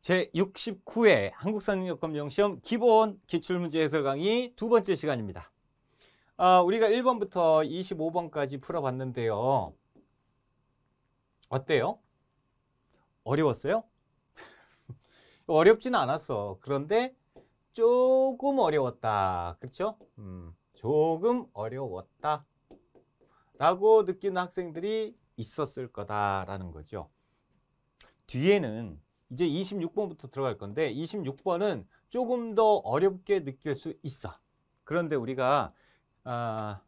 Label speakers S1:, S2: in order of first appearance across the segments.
S1: 제69회 한국산능력검정시험 기본 기출문제 해설 강의 두 번째 시간입니다. 아, 우리가 1번부터 25번까지 풀어봤는데요. 어때요? 어려웠어요? 어렵지는 않았어. 그런데 조금 어려웠다. 그렇죠? 음, 조금 어려웠다. 라고 느끼는 학생들이 있었을 거다라는 거죠. 뒤에는 이제 26번부터 들어갈 건데 26번은 조금 더 어렵게 느낄 수 있어. 그런데 우리가 아,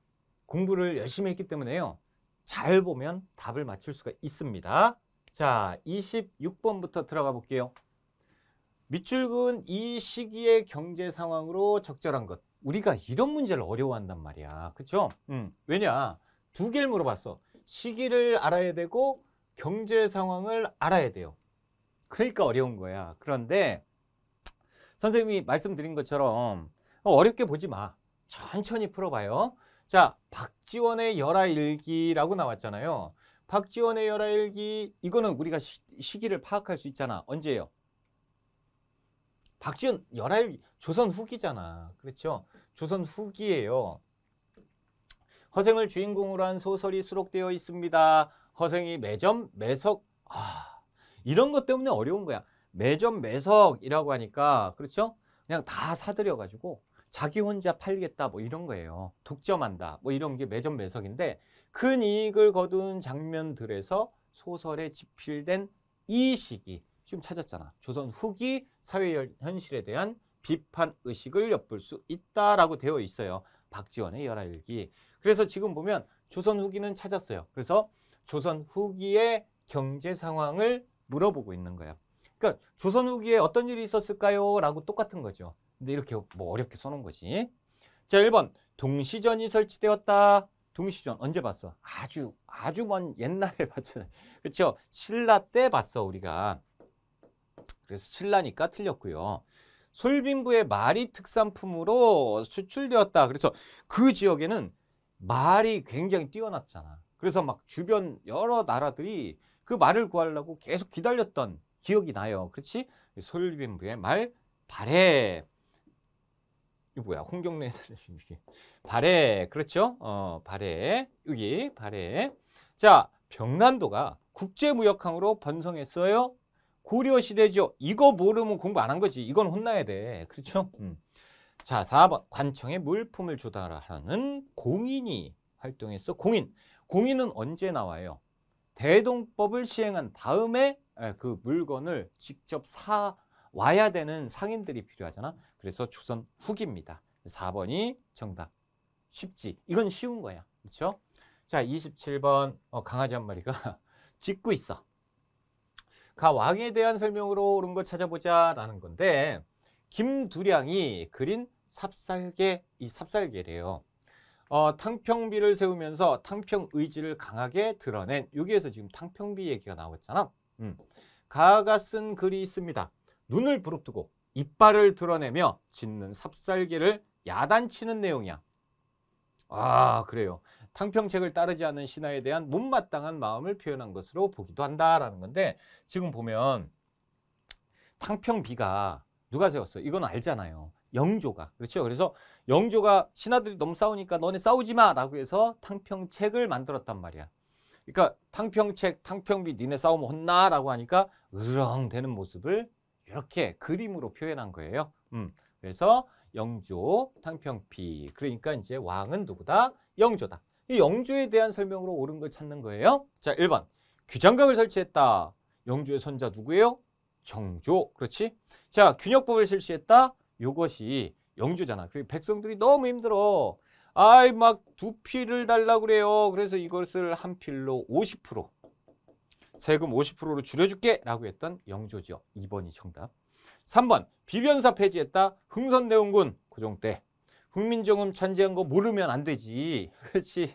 S1: 공부를 열심히 했기 때문에요. 잘 보면 답을 맞출 수가 있습니다. 자, 26번부터 들어가 볼게요. 밑줄은 이 시기의 경제 상황으로 적절한 것. 우리가 이런 문제를 어려워한단 말이야. 그쵸 음, 왜냐? 두 개를 물어봤어. 시기를 알아야 되고 경제 상황을 알아야 돼요. 그러니까 어려운 거야. 그런데 선생님이 말씀드린 것처럼 어렵게 보지 마. 천천히 풀어봐요. 자, 박지원의 열하일기라고 나왔잖아요. 박지원의 열하일기 이거는 우리가 시, 기를 파악할 수 있잖아. 언제예요? 박지원 열하일기 조선 후기잖아. 그렇죠? 조선 후기예요. 허생을 주인공으로 한 소설이 수록되어 있습니다. 허생이 매점, 매석, 아, 이런 것 때문에 어려운 거야. 매점 매석이라고 하니까 그렇죠? 그냥 다 사들여 가지고 자기 혼자 팔겠다 뭐 이런 거예요. 독점한다 뭐 이런 게 매점 매석인데 큰 이익을 거둔 장면들에서 소설에 집필된 이 시기 지금 찾았잖아. 조선 후기 사회 현실에 대한 비판 의식을 엿볼 수 있다라고 되어 있어요. 박지원의 열하일기. 그래서 지금 보면 조선 후기는 찾았어요. 그래서 조선 후기의 경제 상황을 물어보고 있는 거예요. 그러니까 조선 후기에 어떤 일이 있었을까요? 라고 똑같은 거죠. 근데 이렇게 뭐 어렵게 써놓은 거지. 자, 1번 동시전이 설치되었다. 동시전 언제 봤어? 아주 아주 먼 옛날에 봤잖아요. 그렇죠? 신라 때 봤어 우리가. 그래서 신라니까 틀렸고요. 솔빈부의 말이 특산품으로 수출되었다. 그래서 그 지역에는 말이 굉장히 뛰어났잖아. 그래서 막 주변 여러 나라들이 그 말을 구하려고 계속 기다렸던 기억이 나요. 그렇지? 솔빈부의 말 발해. 이 뭐야? 홍경래 이게 발해. 그렇죠? 어, 발해. 여기 발해. 자, 병란도가 국제무역항으로 번성했어요. 고려 시대죠. 이거 모르면 공부 안 한 거지. 이건 혼나야 돼. 그렇죠? 음. 자, 4번 관청에 물품을 조달하는 공인이 활동했어. 공인. 공인은 언제 나와요? 대동법을 시행한 다음에 예, 그 물건을 직접 사 와야 되는 상인들이 필요하잖아. 그래서 조선 후기입니다. 4번이 정답. 쉽지. 이건 쉬운 거야. 그렇죠? 자, 27번 어, 강아지 한 마리가 짖고 있어. 가 왕에 대한 설명으로 옳은 걸 찾아보자 라는 건데 김두량이 그린 삽살개, 이 삽살개래요. 어, 탕평비를 세우면서 탕평 의지를 강하게 드러낸 여기에서 지금 탕평비 얘기가 나왔잖아. 음. 가가 쓴 글이 있습니다. 눈을 부릅뜨고 이빨을 드러내며 짖는 삽살개를 야단치는 내용이야. 아 그래요. 탕평책을 따르지 않은 신하에 대한 못마땅한 마음을 표현한 것으로 보기도 한다라는 건데 지금 보면 탕평비가 누가 세웠어? 이건 알잖아요. 영조가 그렇죠. 그래서 영조가 신하들이 너무 싸우니까 너네 싸우지 마라고 해서 탕평책을 만들었단 말이야. 그러니까 탕평책, 탕평비 니네 싸움 혼나라고 하니까 으렁 되는 모습을 이렇게 그림으로 표현한 거예요. 음. 그래서 영조, 탕평비. 그러니까 이제 왕은 누구다? 영조다. 이 영조에 대한 설명으로 옳은 걸 찾는 거예요. 자, 1번. 규장각을 설치했다. 영조의 손자 누구예요? 정조. 그렇지? 자, 균역법을 실시했다. 요것이 영주잖아. 그리고 백성들이 너무 힘들어. 아이 막두피를 달라 고 그래요. 그래서 이것을 한 필로 50% 세금 50%로 줄여줄게 라고 했던 영조죠. 2번이 정답. 3번 비변사 폐지했다. 흥선대원군 고종 때. 국민정음 찬지한 거 모르면 안 되지. 그렇지.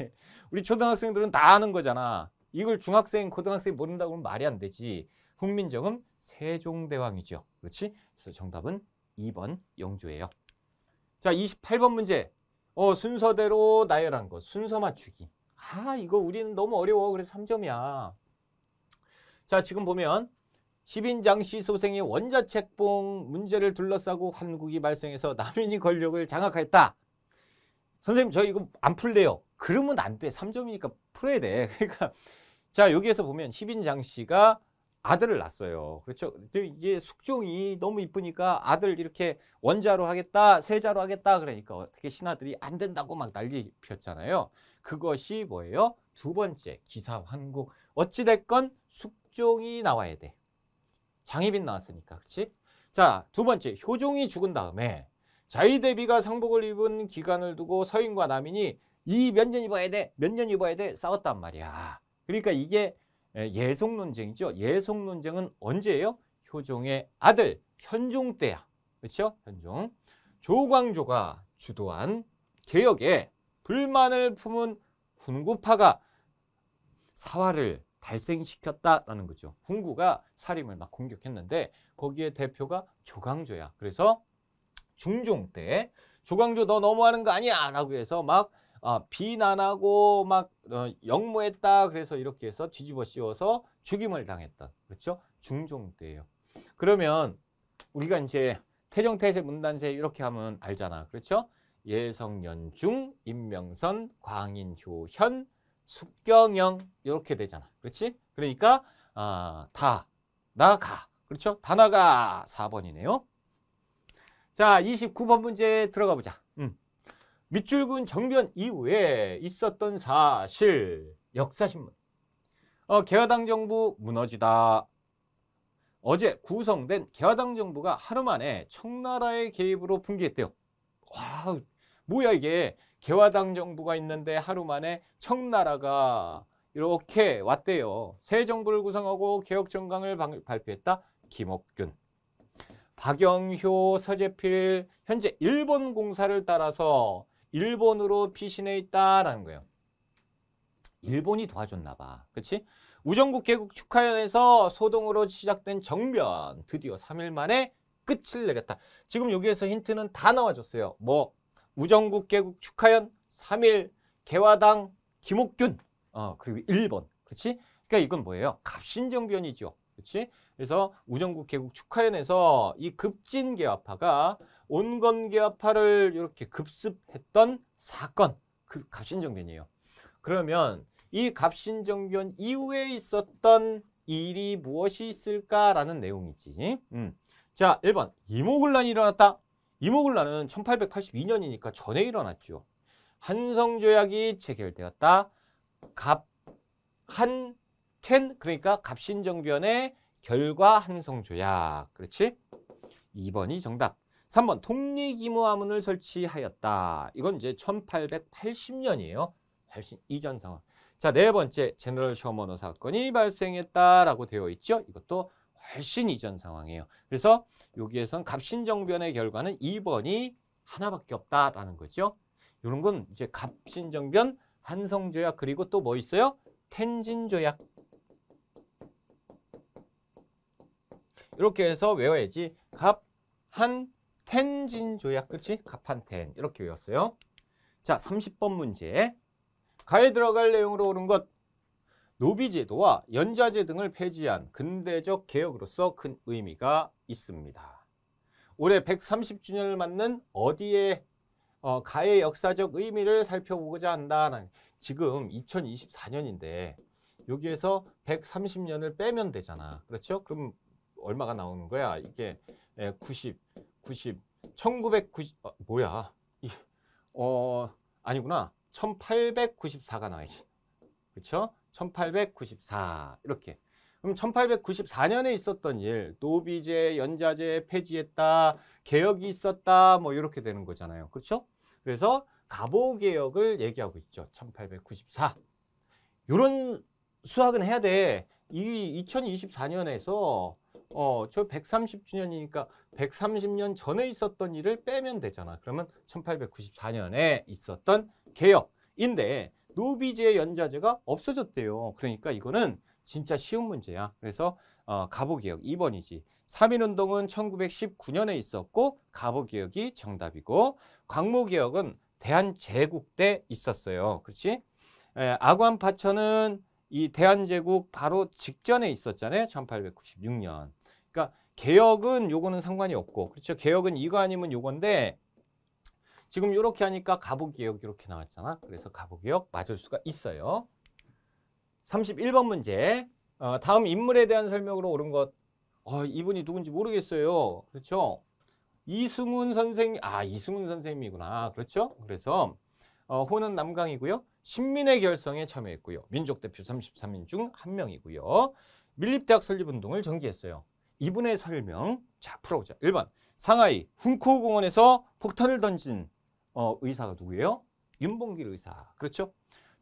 S1: 우리 초등학생들은 다 아는 거잖아. 이걸 중학생, 고등학생이 모른다고 하면 말이 안 되지. 국민정음 세종대왕이죠. 그렇지? 그래서 정답은 2번 영조예요. 자, 28번 문제. 어, 순서대로 나열한 것. 순서 맞추기. 아, 이거 우리는 너무 어려워. 그래서 3점이야. 자, 지금 보면 10인장 씨소생의 원자책봉 문제를 둘러싸고 한국이 발생해서 남인이 권력을 장악하였다. 선생님, 저 이거 안 풀래요. 그러면 안 돼. 3점이니까 풀어야 돼. 그러니까 자, 여기에서 보면 10인장 씨가 아들을 낳았어요. 그렇죠? 이게 숙종이 너무 이쁘니까 아들 이렇게 원자로 하겠다, 세자로 하겠다 그러니까 어떻게 신하들이 안 된다고 막 난리 폈잖아요. 그것이 뭐예요? 두 번째 기사 환국. 어찌 됐건 숙종이 나와야 돼. 장희빈 나왔으니까, 그렇지? 자, 두 번째 효종이 죽은 다음에 자의대비가 상복을 입은 기간을 두고 서인과 남인이 이 몇 년 입어야 돼, 몇 년 입어야 돼 싸웠단 말이야. 그러니까 이게 예송 논쟁이죠. 예송 논쟁은 언제예요? 효종의 아들 현종 때야. 그렇죠? 현종. 조광조가 주도한 개혁에 불만을 품은 훈구파가 사화를 발생시켰다라는 거죠. 훈구가 사림을 막 공격했는데 거기에 대표가 조광조야. 그래서 중종 때 조광조 너 너무하는 거 아니야 라고 해서 막 아, 비난하고 막 어, 역모했다 그래서 이렇게 해서 뒤집어 씌워서 죽임을 당했던 그렇죠? 중종 때예요. 그러면 우리가 이제 태종태세 문단세 이렇게 하면 알잖아. 그렇죠? 예성연중, 임명선, 광인효현, 숙경영 이렇게 되잖아. 그렇지? 그러니까 아, 다 나가. 그렇죠? 다 나가 4번이네요. 자, 29번 문제 들어가 보자. 밑줄군 정변 이후에 있었던 사실 역사신문 어, 개화당 정부 무너지다 어제 구성된 개화당 정부가 하루 만에 청나라의 개입으로 붕괴했대요 와 뭐야 이게 개화당 정부가 있는데 하루 만에 청나라가 이렇게 왔대요 새 정부를 구성하고 개혁정강을 발표했다 김옥균 박영효, 서재필 현재 일본 공사를 따라서 일본으로 피신해 있다라는 거예요. 일본이 도와줬나 봐. 그치? 우정국 개국 축하연에서 소동으로 시작된 정변 드디어 3일 만에 끝을 내렸다. 지금 여기에서 힌트는 다 나와줬어요. 뭐 우정국 개국 축하연 3일 개화당 김옥균 어 그리고 일본. 그렇지? 그러니까 이건 뭐예요? 갑신정변이죠. 그렇지? 그래서 우정국 개국 축하연에서 이 급진 개화파가 온건 개화파를 이렇게 급습했던 사건, 그 갑신정변이에요. 그러면 이 갑신정변 이후에 있었던 일이 무엇이 있을까라는 내용이지. 음. 자, 1번 이모군란이 일어났다. 이모군란은 1882년이니까 전에 일어났죠. 한성조약이 체결되었다. 갑, 한, 캔, 그러니까 갑신정변의 결과 한성 조약. 그렇지? 2번이 정답. 3번 독립기무화문을 설치하였다. 이건 이제 1880년이에요. 훨씬 이전 상황. 자, 네 번째 제너럴 셔먼호 사건이 발생했다라고 되어 있죠. 이것도 훨씬 이전 상황이에요. 그래서 여기에선 갑신정변의 결과는 2번이 하나밖에 없다라는 거죠. 이런 건 이제 갑신정변, 한성조약 그리고 또 뭐 있어요? 텐진조약 이렇게 해서 외워야지 갑, 한, 텐진 조약 그렇지? 갑한텐 이렇게 외웠어요. 자 30번 문제 가에 들어갈 내용으로 오은것 노비제도와 연좌제 등을 폐지한 근대적 개혁으로서 큰 의미가 있습니다. 올해 130주년을 맞는 어디에 어, 가의 역사적 의미를 살펴보고자 한다는 지금 2024년인데 여기에서 130년을 빼면 되잖아. 그렇죠? 그럼 얼마가 나오는 거야? 이게 90, 90, 1990, 어, 뭐야? 이, 어, 아니구나. 1894가 나와야지. 그쵸? 1894. 이렇게. 그럼 1894년에 있었던 일, 노비제, 연자제 폐지했다, 개혁이 있었다, 뭐 이렇게 되는 거잖아요. 그렇죠? 그래서 가보개혁을 얘기하고 있죠. 1894. 이런 수학은 해야 돼. 이 2024년에서 어, 저 130주년이니까 130년 전에 있었던 일을 빼면 되잖아. 그러면 1894년에 있었던 개혁인데 노비제 연좌제가 없어졌대요. 그러니까 이거는 진짜 쉬운 문제야. 그래서 어, 가보개혁 2번이지. 3.1운동은 1919년에 있었고 가보개혁이 정답이고 광무개혁은 대한제국 때 있었어요. 그렇지? 에, 아관 파천은 이 대한제국 바로 직전에 있었잖아요. 1896년. 그러니까 개혁은 요거는 상관이 없고 그렇죠. 개혁은 이거 아니면 요건데 지금 이렇게 하니까 가보개혁 이렇게 나왔잖아. 그래서 가보개혁 맞을 수가 있어요. 31번 문제. 어, 다음 인물에 대한 설명으로 옳은 것. 어, 이분이 누군지 모르겠어요. 그렇죠? 이승훈 선생, 아, 이승훈 선생님이구나. 그렇죠? 그래서 어, 호는 남강이고요. 신민의 결성에 참여했고요. 민족대표 33인 중 한 명이고요. 밀립대학 설립운동을 전개했어요. 이분의 설명 자 풀어보자. 1번 상하이 훈코우 공원에서 폭탄을 던진 어, 의사가 누구예요? 윤봉길 의사. 그렇죠?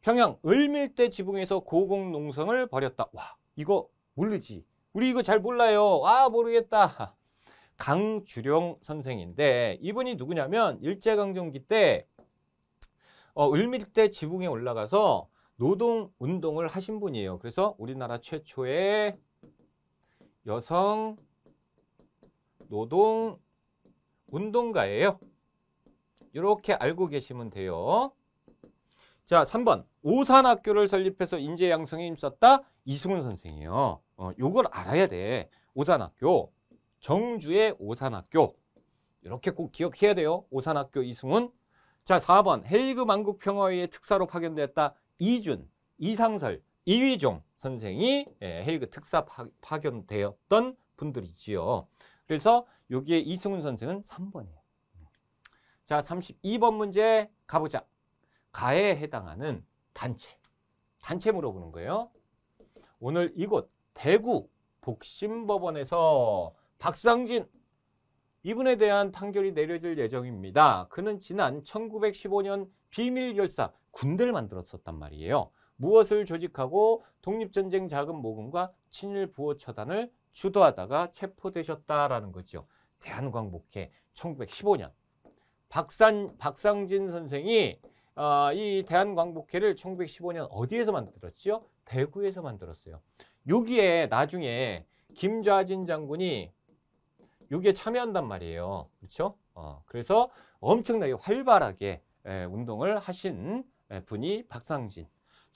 S1: 평양 을밀대 지붕에서 고공농성을 벌였다. 와 이거 모르지. 우리 이거 잘 몰라요. 아 모르겠다. 강주룡 선생인데 이분이 누구냐면 일제강점기 때 어, 을밀대 지붕에 올라가서 노동운동을 하신 분이에요. 그래서 우리나라 최초의 여성 노동 운동가예요. 이렇게 알고 계시면 돼요. 자, 3번. 오산학교를 설립해서 인재 양성에 힘썼다. 이승훈 선생이에요. 어, 요걸 알아야 돼. 오산학교. 정주의 오산학교. 이렇게 꼭 기억해야 돼요. 오산학교 이승훈. 자, 4번. 헤이그 만국평화회의 특사로 파견됐다. 이준, 이상설, 이위종 선생이 헤이그 예, 특사 파견되었던 분들이지요. 그래서 여기에 이승훈 선생은 3번이에요. 자, 32번 문제 가보자. 가에 해당하는 단체. 단체 물어보는 거예요. 오늘 이곳 대구 복심법원에서 박상진 이분에 대한 판결이 내려질 예정입니다. 그는 지난 1915년 비밀결사 군대를 만들었었단 말이에요. 무엇을 조직하고 독립전쟁 자금 모금과 친일 부호 처단을 주도하다가 체포되셨다라는 거죠. 대한광복회 1915년 박산, 박상진 선생이 어, 이 대한광복회를 1915년 어디에서 만들었지요? 대구에서 만들었어요. 여기에 나중에 김좌진 장군이 여기에 참여한단 말이에요. 그렇죠? 어, 그래서 엄청나게 활발하게 에, 예, 운동을 하신 예, 분이 박상진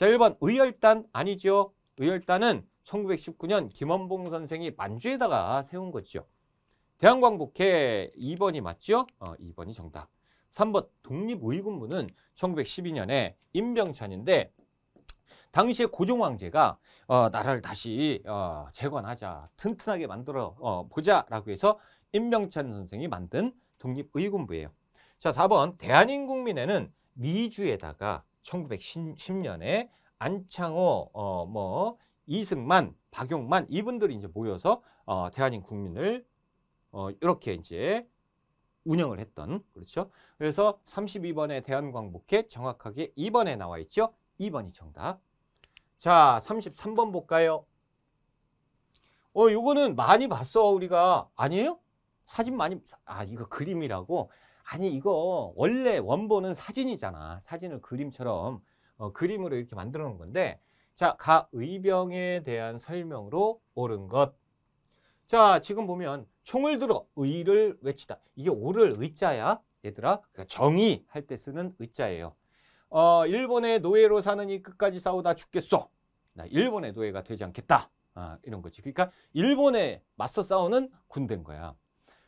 S1: 자, 1번 의열단 아니죠. 의열단은 1919년 김원봉 선생이 만주에다가 세운 거죠. 대한광복회 2번이 맞죠? 어, 2번이 정답. 3번 독립의군부는 1912년에 임병찬인데 당시에 고종 황제가 어, 나라를 다시 어, 재건하자 튼튼하게 만들어 어, 보자라고 해서 임병찬 선생이 만든 독립의군부예요. 자, 4번 대한인국민회는 미주에다가 1910년에 안창호 어뭐 이승만 박용만 이분들이 이제 모여서 어대한인 국민을 어 이렇게 이제 운영을 했던 그렇죠. 그래서 32번의 대한광복회 정확하게 2번에 나와 있죠. 2번이 정답. 자, 33번 볼까요? 어, 요거는 많이 봤어, 우리가. 아니에요? 사진 많이, 아, 이거 그림이라고. 아니 이거 원래 원본은 사진이잖아. 사진을 그림처럼 어, 그림으로 이렇게 만들어 놓은 건데 자, 가의병에 대한 설명으로 옳은 것. 자, 지금 보면 총을 들어 의를 외치다. 이게 오를 의자야. 얘들아. 그러니까 정의 할 때 쓰는 의자예요. 어, 일본의 노예로 사는 이 끝까지 싸우다 죽겠어. 나 일본의 노예가 되지 않겠다. 아, 이런 거지. 그러니까 일본에 맞서 싸우는 군대인 거야.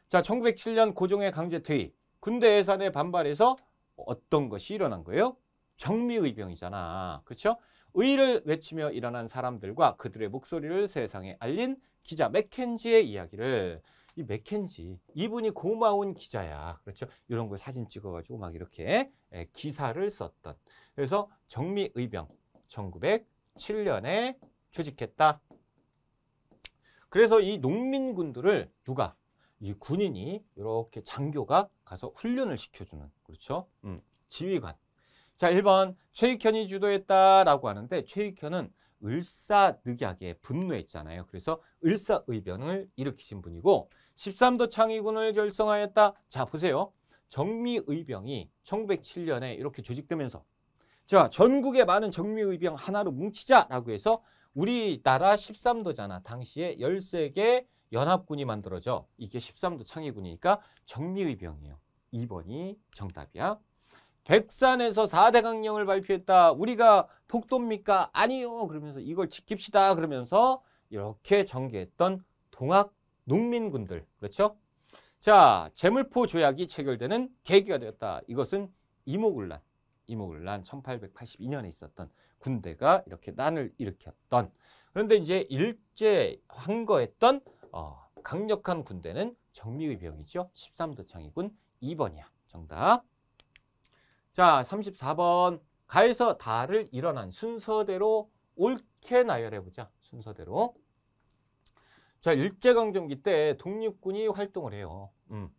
S1: 자, 1907년 고종의 강제 퇴위. 군대 예산에 반발해서 어떤 것이 일어난 거예요? 정미의병이잖아. 그렇죠? 의를 외치며 일어난 사람들과 그들의 목소리를 세상에 알린 기자 맥켄지의 이야기를 이 맥켄지 이분이 고마운 기자야 그렇죠 이런 거 사진 찍어가지고 막 이렇게 예, 기사를 썼던 그래서 정미의병 1907년에 조직했다 그래서 이 농민군들을 누가 이 군인이 이렇게 장교가 가서 훈련을 시켜주는 그렇죠? 음, 지휘관. 자, 1번 최익현이 주도했다라고 하는데 최익현은 을사늑약에 분노했잖아요. 그래서 을사의변을 일으키신 분이고 13도 창의군을 결성하였다. 자, 보세요. 정미의병이 1907년에 이렇게 조직되면서 자, 전국에 많은 정미의병 하나로 뭉치자라고 해서 우리나라 13도잖아. 당시에 13개 연합군이 만들어져 이게 13도 창의군이니까 정미의병이에요 2번이 정답이야. 백산에서 4대 강령을 발표했다. 우리가 폭도입니까? 아니요. 그러면서 이걸 지킵시다. 그러면서 이렇게 전개했던 동학 농민군들. 그렇죠? 자, 재물포 조약이 체결되는 계기가 되었다. 이것은 이모군란, 이모군란 1882년에 있었던 군대가 이렇게 난을 일으켰던 그런데 이제 일제 황거했던 어, 강력한 군대는 정미의 병이죠. 13도 창이군 2번이야. 정답. 자, 34번. 가에서 달을 일어난 순서대로 옳게 나열해보자. 순서대로. 자, 일제강점기 때 독립군이 활동을 해요. 음.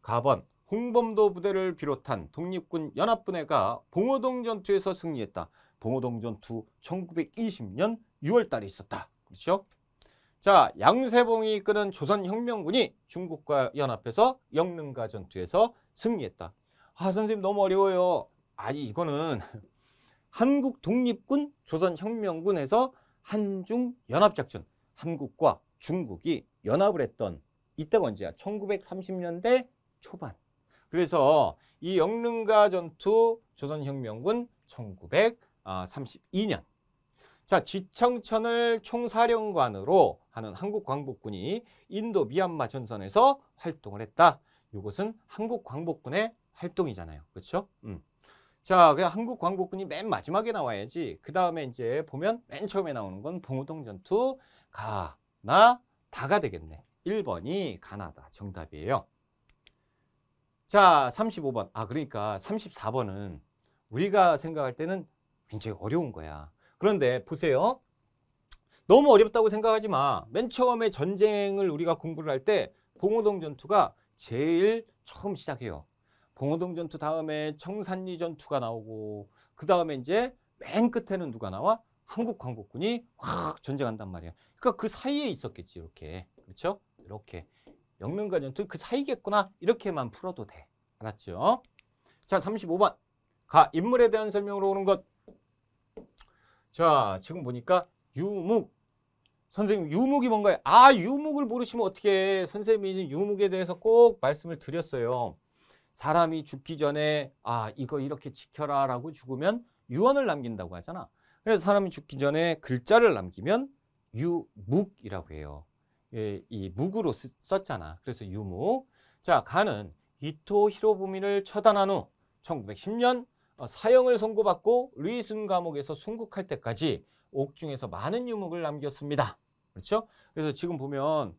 S1: 가번. 홍범도 부대를 비롯한 독립군 연합분해가 봉오동 전투에서 승리했다. 봉오동 전투 1920년 6월달에 있었다. 그렇죠? 자, 양세봉이 이끄는 조선혁명군이 중국과 연합해서 영릉가 전투에서 승리했다. 아, 선생님 너무 어려워요. 아니, 이거는 한국 독립군 조선혁명군에서 한중 연합작전, 한국과 중국이 연합을 했던 이때가 언제야? 1930년대 초반. 그래서 이 영릉가 전투 조선혁명군 1932년 자, 지청천을 총사령관으로 하는 한국 광복군이 인도 미얀마 전선에서 활동을 했다. 이것은 한국 광복군의 활동이잖아요. 그렇죠? 음. 자, 그냥 한국 광복군이 맨 마지막에 나와야지. 그 다음에 이제 보면 맨 처음에 나오는 건 봉우동 전투 가나 다가 되겠네. 1번이 가나다 정답이에요. 자, 35번. 아, 그러니까 34번은 우리가 생각할 때는 굉장히 어려운 거야. 그런데 보세요. 너무 어렵다고 생각하지 마. 맨 처음에 전쟁을 우리가 공부를 할 때 봉오동 전투가 제일 처음 시작해요. 봉오동 전투 다음에 청산리 전투가 나오고 그 다음에 이제 맨 끝에는 누가 나와? 한국 광복군이 확 전쟁한단 말이야. 그러니까 그 사이에 있었겠지 이렇게. 그렇죠? 이렇게. 영릉과 전투 그 사이겠구나 이렇게만 풀어도 돼. 알았죠? 자 35번. 가 인물에 대한 설명으로 오는 것. 자, 지금 보니까 유묵. 선생님, 유묵이 뭔가요? 아, 유묵을 모르시면 어떻게 선생님이 지금 유묵에 대해서 꼭 말씀을 드렸어요. 사람이 죽기 전에 아, 이거 이렇게 지켜라 라고 죽으면 유언을 남긴다고 하잖아. 그래서 사람이 죽기 전에 글자를 남기면 유묵이라고 해요. 예, 이 묵으로 쓰, 썼잖아. 그래서 유묵. 자, 가는 이토 히로부미를 처단한 후 1910년 어, 사형을 선고받고 루이순 감옥에서 순국할 때까지 옥중에서 많은 유목을 남겼습니다. 그렇죠? 그래서 지금 보면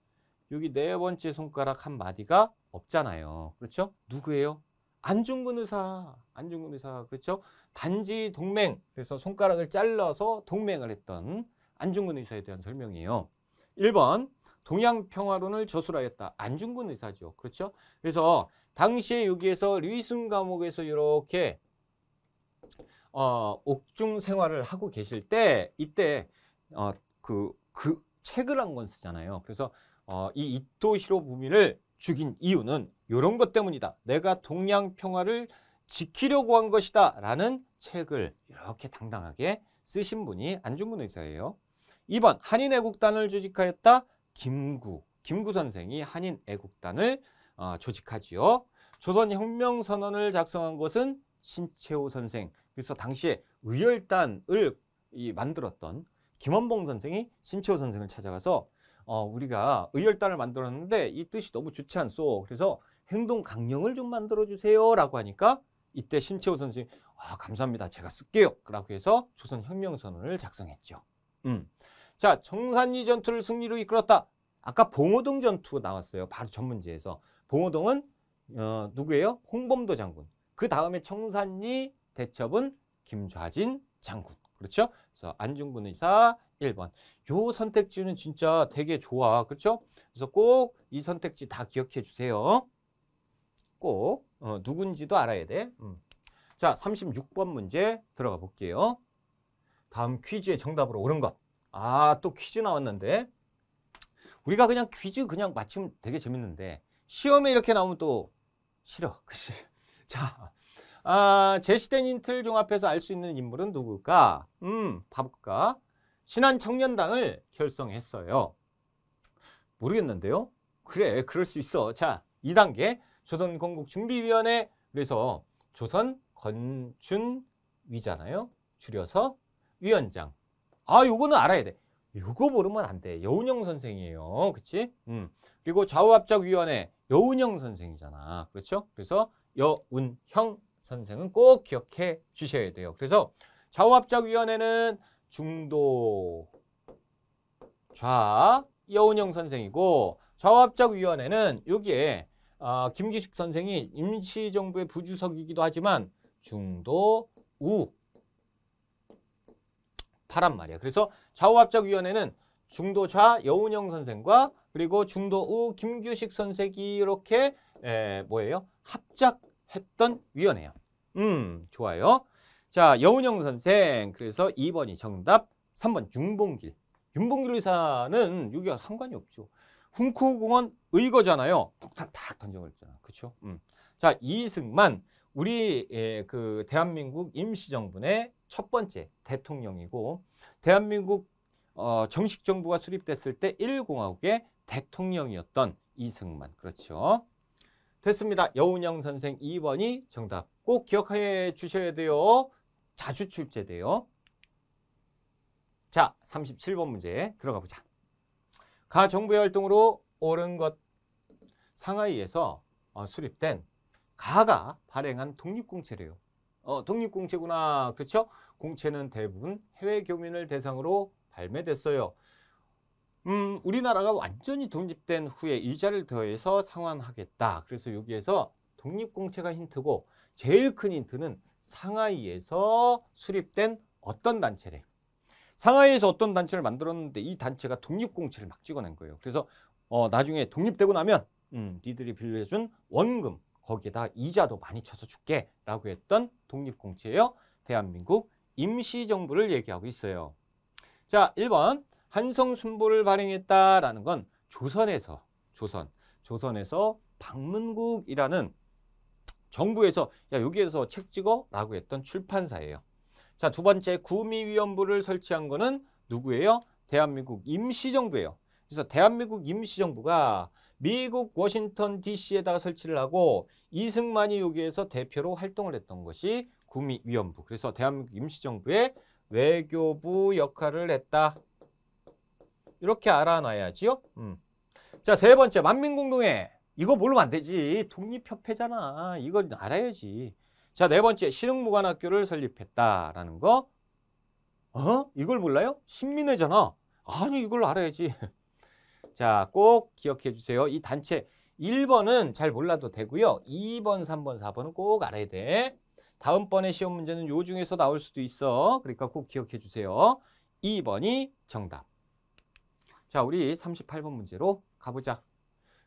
S1: 여기 네 번째 손가락 한 마디가 없잖아요. 그렇죠? 누구예요? 안중근 의사, 안중근 의사, 그렇죠? 단지 동맹, 그래서 손가락을 잘라서 동맹을 했던 안중근 의사에 대한 설명이에요. 1번, 동양평화론을 저술하였다. 안중근 의사죠. 그렇죠? 그래서 당시에 여기에서 류이순 감옥에서 이렇게 어, 옥중 생활을 하고 계실 때 이때 어, 그, 그 책을 한 권 쓰잖아요. 그래서 어, 이 이토 히로부미를 죽인 이유는 이런 것 때문이다. 내가 동양 평화를 지키려고 한 것이다 라는 책을 이렇게 당당하게 쓰신 분이 안중근 의사예요. 2번 한인 애국단을 조직하였다 김구 김구 선생이 한인 애국단을 어, 조직하지요. 조선혁명선언을 작성한 것은 신채호 선생 그래서 당시에 의열단을 이 만들었던 김원봉 선생이 신채호 선생을 찾아가서 어, 우리가 의열단을 만들었는데 이 뜻이 너무 좋지 않소 그래서 행동 강령을 좀 만들어 주세요 라고 하니까 이때 신채호 선생이 아 감사합니다 제가 쓸게요 라고 해서 조선혁명선언을 작성했죠 음. 자 정산리 전투를 승리로 이끌었다 아까 봉오동 전투 나왔어요 바로 전 문제에서 봉오동은 어, 누구예요? 홍범도 장군 그 다음에 청산리 대첩은 김좌진 장군. 그렇죠? 그래서 안중근 의사 1번. 요 선택지는 진짜 되게 좋아. 그렇죠? 그래서 꼭 이 선택지 다 기억해 주세요. 꼭 어, 누군지도 알아야 돼. 음. 자, 36번 문제 들어가 볼게요. 다음 퀴즈의 정답으로 옳은 것. 아, 또 퀴즈 나왔는데. 우리가 그냥 퀴즈 그냥 맞추면 되게 재밌는데 시험에 이렇게 나오면 또 싫어. 그치? 자, 아, 제시된 인틀 종합해서 알 수 있는 인물은 누굴까? 음, 봐볼까? 신한 청년당을 결성했어요. 모르겠는데요? 그래, 그럴 수 있어. 자, 2단계 조선건국준비위원회 그래서 조선건준위잖아요. 줄여서 위원장. 아, 요거는 알아야 돼. 요거 모르면 안 돼. 여운형 선생이에요. 그치? 음. 그리고 좌우합작위원회 여운형 선생이잖아. 그렇죠? 그래서 여운형 선생은 꼭 기억해 주셔야 돼요. 그래서 좌우합작위원회는 중도 좌 여운형 선생이고 좌우합작위원회는 여기에 어, 김기식 선생이 임시정부의 부주석이기도 하지만 중도 우 파란 말이야. 그래서 좌우합작위원회는 중도좌 여운형 선생과 그리고 중도우 김규식 선생이 이렇게 에, 뭐예요? 합작했던 위원회요. 음, 좋아요. 자, 여운영 선생. 그래서 2번이 정답, 3번 윤봉길. 윤봉길 의사는 여기가 상관이 없죠. 훈쿠공원 의거잖아요. 폭탄 딱 던져버렸잖아. 그쵸 음. 자, 이승만. 우리 예, 그 대한민국 임시정부의 첫 번째 대통령이고 대한민국 어, 정식 정부가 수립됐을 때 1공화국의 대통령이었던 이승만. 그렇죠? 됐습니다. 여운영 선생 2번이 정답. 꼭 기억해 주셔야 돼요. 자주 출제돼요. 자, 37번 문제 들어가 보자. 가 정부의 활동으로 옳은 것 상하이에서 어, 수립된 가가 발행한 독립공채래요. 어, 독립공채구나. 그렇죠? 공채는 대부분 해외 교민을 대상으로 발매됐어요. 음, 우리나라가 완전히 독립된 후에 이자를 더해서 상환하겠다. 그래서 여기에서 독립공채가 힌트고 제일 큰 힌트는 상하이에서 수립된 어떤 단체래. 상하이에서 어떤 단체를 만들었는데 이 단체가 독립공채를 막 찍어낸 거예요. 그래서 어, 나중에 독립되고 나면 음, 니들이 빌려준 원금 거기에다 이자도 많이 쳐서 줄게 라고 했던 독립공채예요. 대한민국 임시정부를 얘기하고 있어요. 자, 1번 한성 순보를 발행했다라는 건 조선에서 조선 조선에서 박문국이라는 정부에서 야 여기에서 책 찍어라고 했던 출판사예요. 자 두 번째 구미위원부를 설치한 거는 누구예요? 대한민국 임시정부예요. 그래서 대한민국 임시정부가 미국 워싱턴 DC에다가 설치를 하고 이승만이 여기에서 대표로 활동을 했던 것이 구미위원부. 그래서 대한민국 임시정부의 외교부 역할을 했다. 이렇게 알아놔야지요. 음. 자, 세 번째 만민공동회. 이거 모르면 안 되지. 독립협회잖아. 이걸 알아야지. 자, 네 번째 신흥무관학교를 설립했다라는 거. 어? 이걸 몰라요? 신민회잖아. 아니, 이걸 알아야지. 자, 꼭 기억해 주세요. 이 단체 1번은 잘 몰라도 되고요. 2번, 3번, 4번은 꼭 알아야 돼. 다음번에 시험 문제는 요 중에서 나올 수도 있어. 그러니까 꼭 기억해 주세요. 2번이 정답. 자, 우리 38번 문제로 가보자.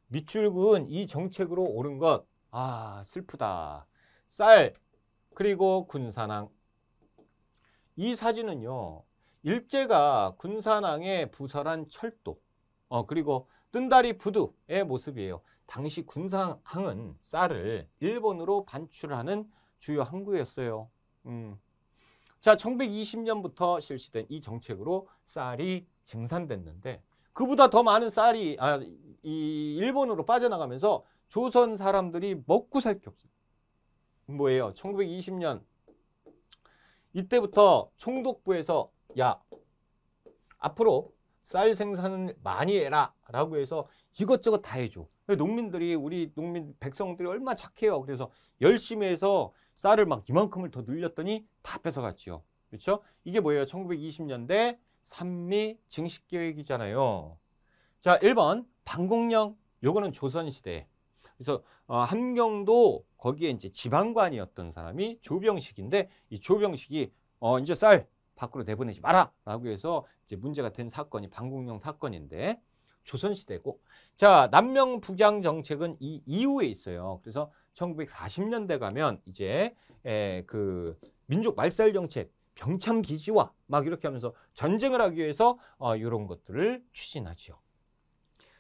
S1: 밑줄근 이 정책으로 오른 것. 아, 슬프다. 쌀, 그리고 군산항. 이 사진은요. 일제가 군산항에 부설한 철도, 어, 그리고 뜬다리 부두의 모습이에요. 당시 군산항은 쌀을 일본으로 반출하는 주요 항구였어요. 음. 자, 1920년부터 실시된 이 정책으로 쌀이 증산됐는데 그보다 더 많은 쌀이 아, 이 일본으로 빠져나가면서 조선 사람들이 먹고 살 게 없어요. 뭐예요? 1920년 이때부터 총독부에서 야 앞으로 쌀 생산을 많이 해라 라고 해서 이것저것 다 해줘 농민들이 우리 농민 백성들이 얼마나 착해요 그래서 열심히 해서 쌀을 막 이만큼을 더 늘렸더니 다뺏어갔죠 그렇죠? 이게 뭐예요? 1920년대 산미 증식 계획이잖아요. 자, 1번 방공령 요거는 조선 시대. 그래서 어, 함경도 거기에 이제 지방관이었던 사람이 조병식인데 이 조병식이 어 이제 쌀 밖으로 내보내지 마라라고 해서 이제 문제가 된 사건이 방공령 사건인데 조선 시대고 자, 남명 북양 정책은 이 이후에 있어요. 그래서 1940년대 가면 이제 에, 그 민족 말살 정책 병참 기지와 막 이렇게 하면서 전쟁을 하기 위해서 어, 이런 것들을 추진하죠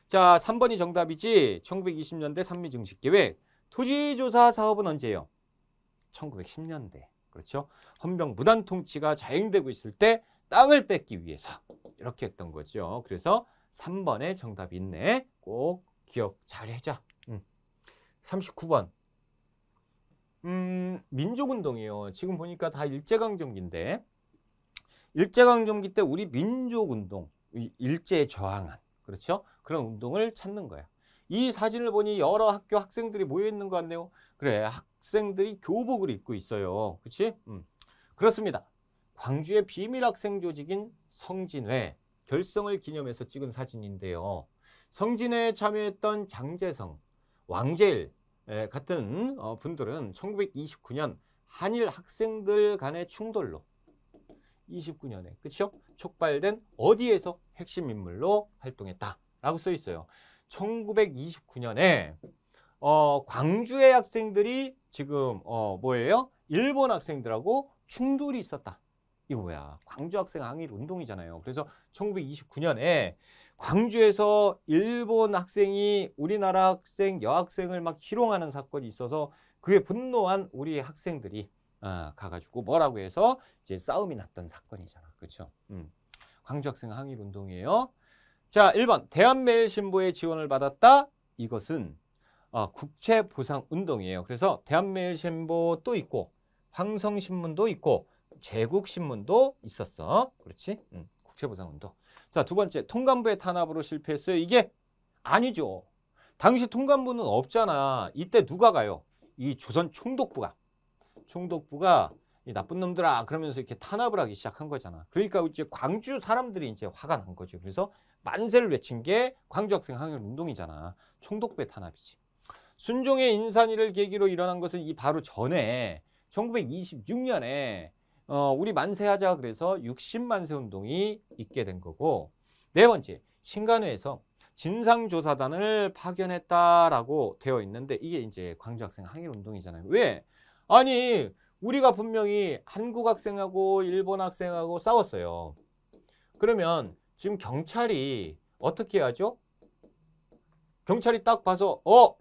S1: 자, 3번이 정답이지. 1920년대 산미 증식 계획. 토지 조사 사업은 언제예요? 1910년대. 그렇죠? 헌병 무단 통치가 자행되고 있을 때 땅을 뺏기 위해서 이렇게 했던 거죠. 그래서 3번에 정답이 있네. 꼭 기억 잘 해자. 음. 39번. 음, 민족운동이요 지금 보니까 다 일제강점기인데 일제강점기 때 우리 민족운동, 일제에 저항한 그렇죠? 그런 운동을 찾는 거야. 이 사진을 보니 여러 학교 학생들이 모여 있는 것 같네요. 그래, 학생들이 교복을 입고 있어요. 그렇지? 음. 그렇습니다. 광주의 비밀 학생 조직인 성진회 결성을 기념해서 찍은 사진인데요. 성진회에 참여했던 장재성, 왕재일, 예, 같은 어, 분들은 1929년 한일 학생들 간의 충돌로 29년에 그쵸? 촉발된 어디에서 핵심 인물로 활동했다라고 써 있어요. 1929년에 어, 광주의 학생들이 지금 어, 뭐예요? 일본 학생들하고 충돌이 있었다. 이거야. 광주 학생 항일 운동이잖아요. 그래서 1929년에 광주에서 일본 학생이 우리나라 학생 여학생을 막 희롱하는 사건이 있어서 그에 분노한 우리 학생들이 아, 가가지고 뭐라고 해서 이제 싸움이 났던 사건이잖아. 그렇죠? 음. 광주 학생 항일 운동이에요. 자, 1번 대한매일신보의 지원을 받았다. 이것은 어, 국채보상운동이에요. 그래서 대한매일신보 또 있고 황성신문도 있고 제국신문도 있었어. 그렇지? 응. 국채보상운동. 자, 두 번째 통감부의 탄압으로 실패했어요. 이게 아니죠. 당시 통감부는 없잖아. 이때 누가 가요? 이 조선 총독부가. 총독부가 이 나쁜 놈들아 그러면서 이렇게 탄압을 하기 시작한 거잖아. 그러니까 이제 광주 사람들이 이제 화가 난 거죠. 그래서 만세를 외친 게 광주 학생 항일 운동이잖아. 총독부의 탄압이지. 순종의 인산이를 계기로 일어난 것은 이 바로 전에 1926년에 어, 우리 만세하자 그래서 60만세 운동이 있게 된 거고 네 번째 신간회에서 진상조사단을 파견했다라고 되어 있는데 이게 이제 광주학생 항일운동이잖아요. 왜? 아니 우리가 분명히 한국 학생하고 일본 학생하고 싸웠어요. 그러면 지금 경찰이 어떻게 하죠? 경찰이 딱 봐서 어?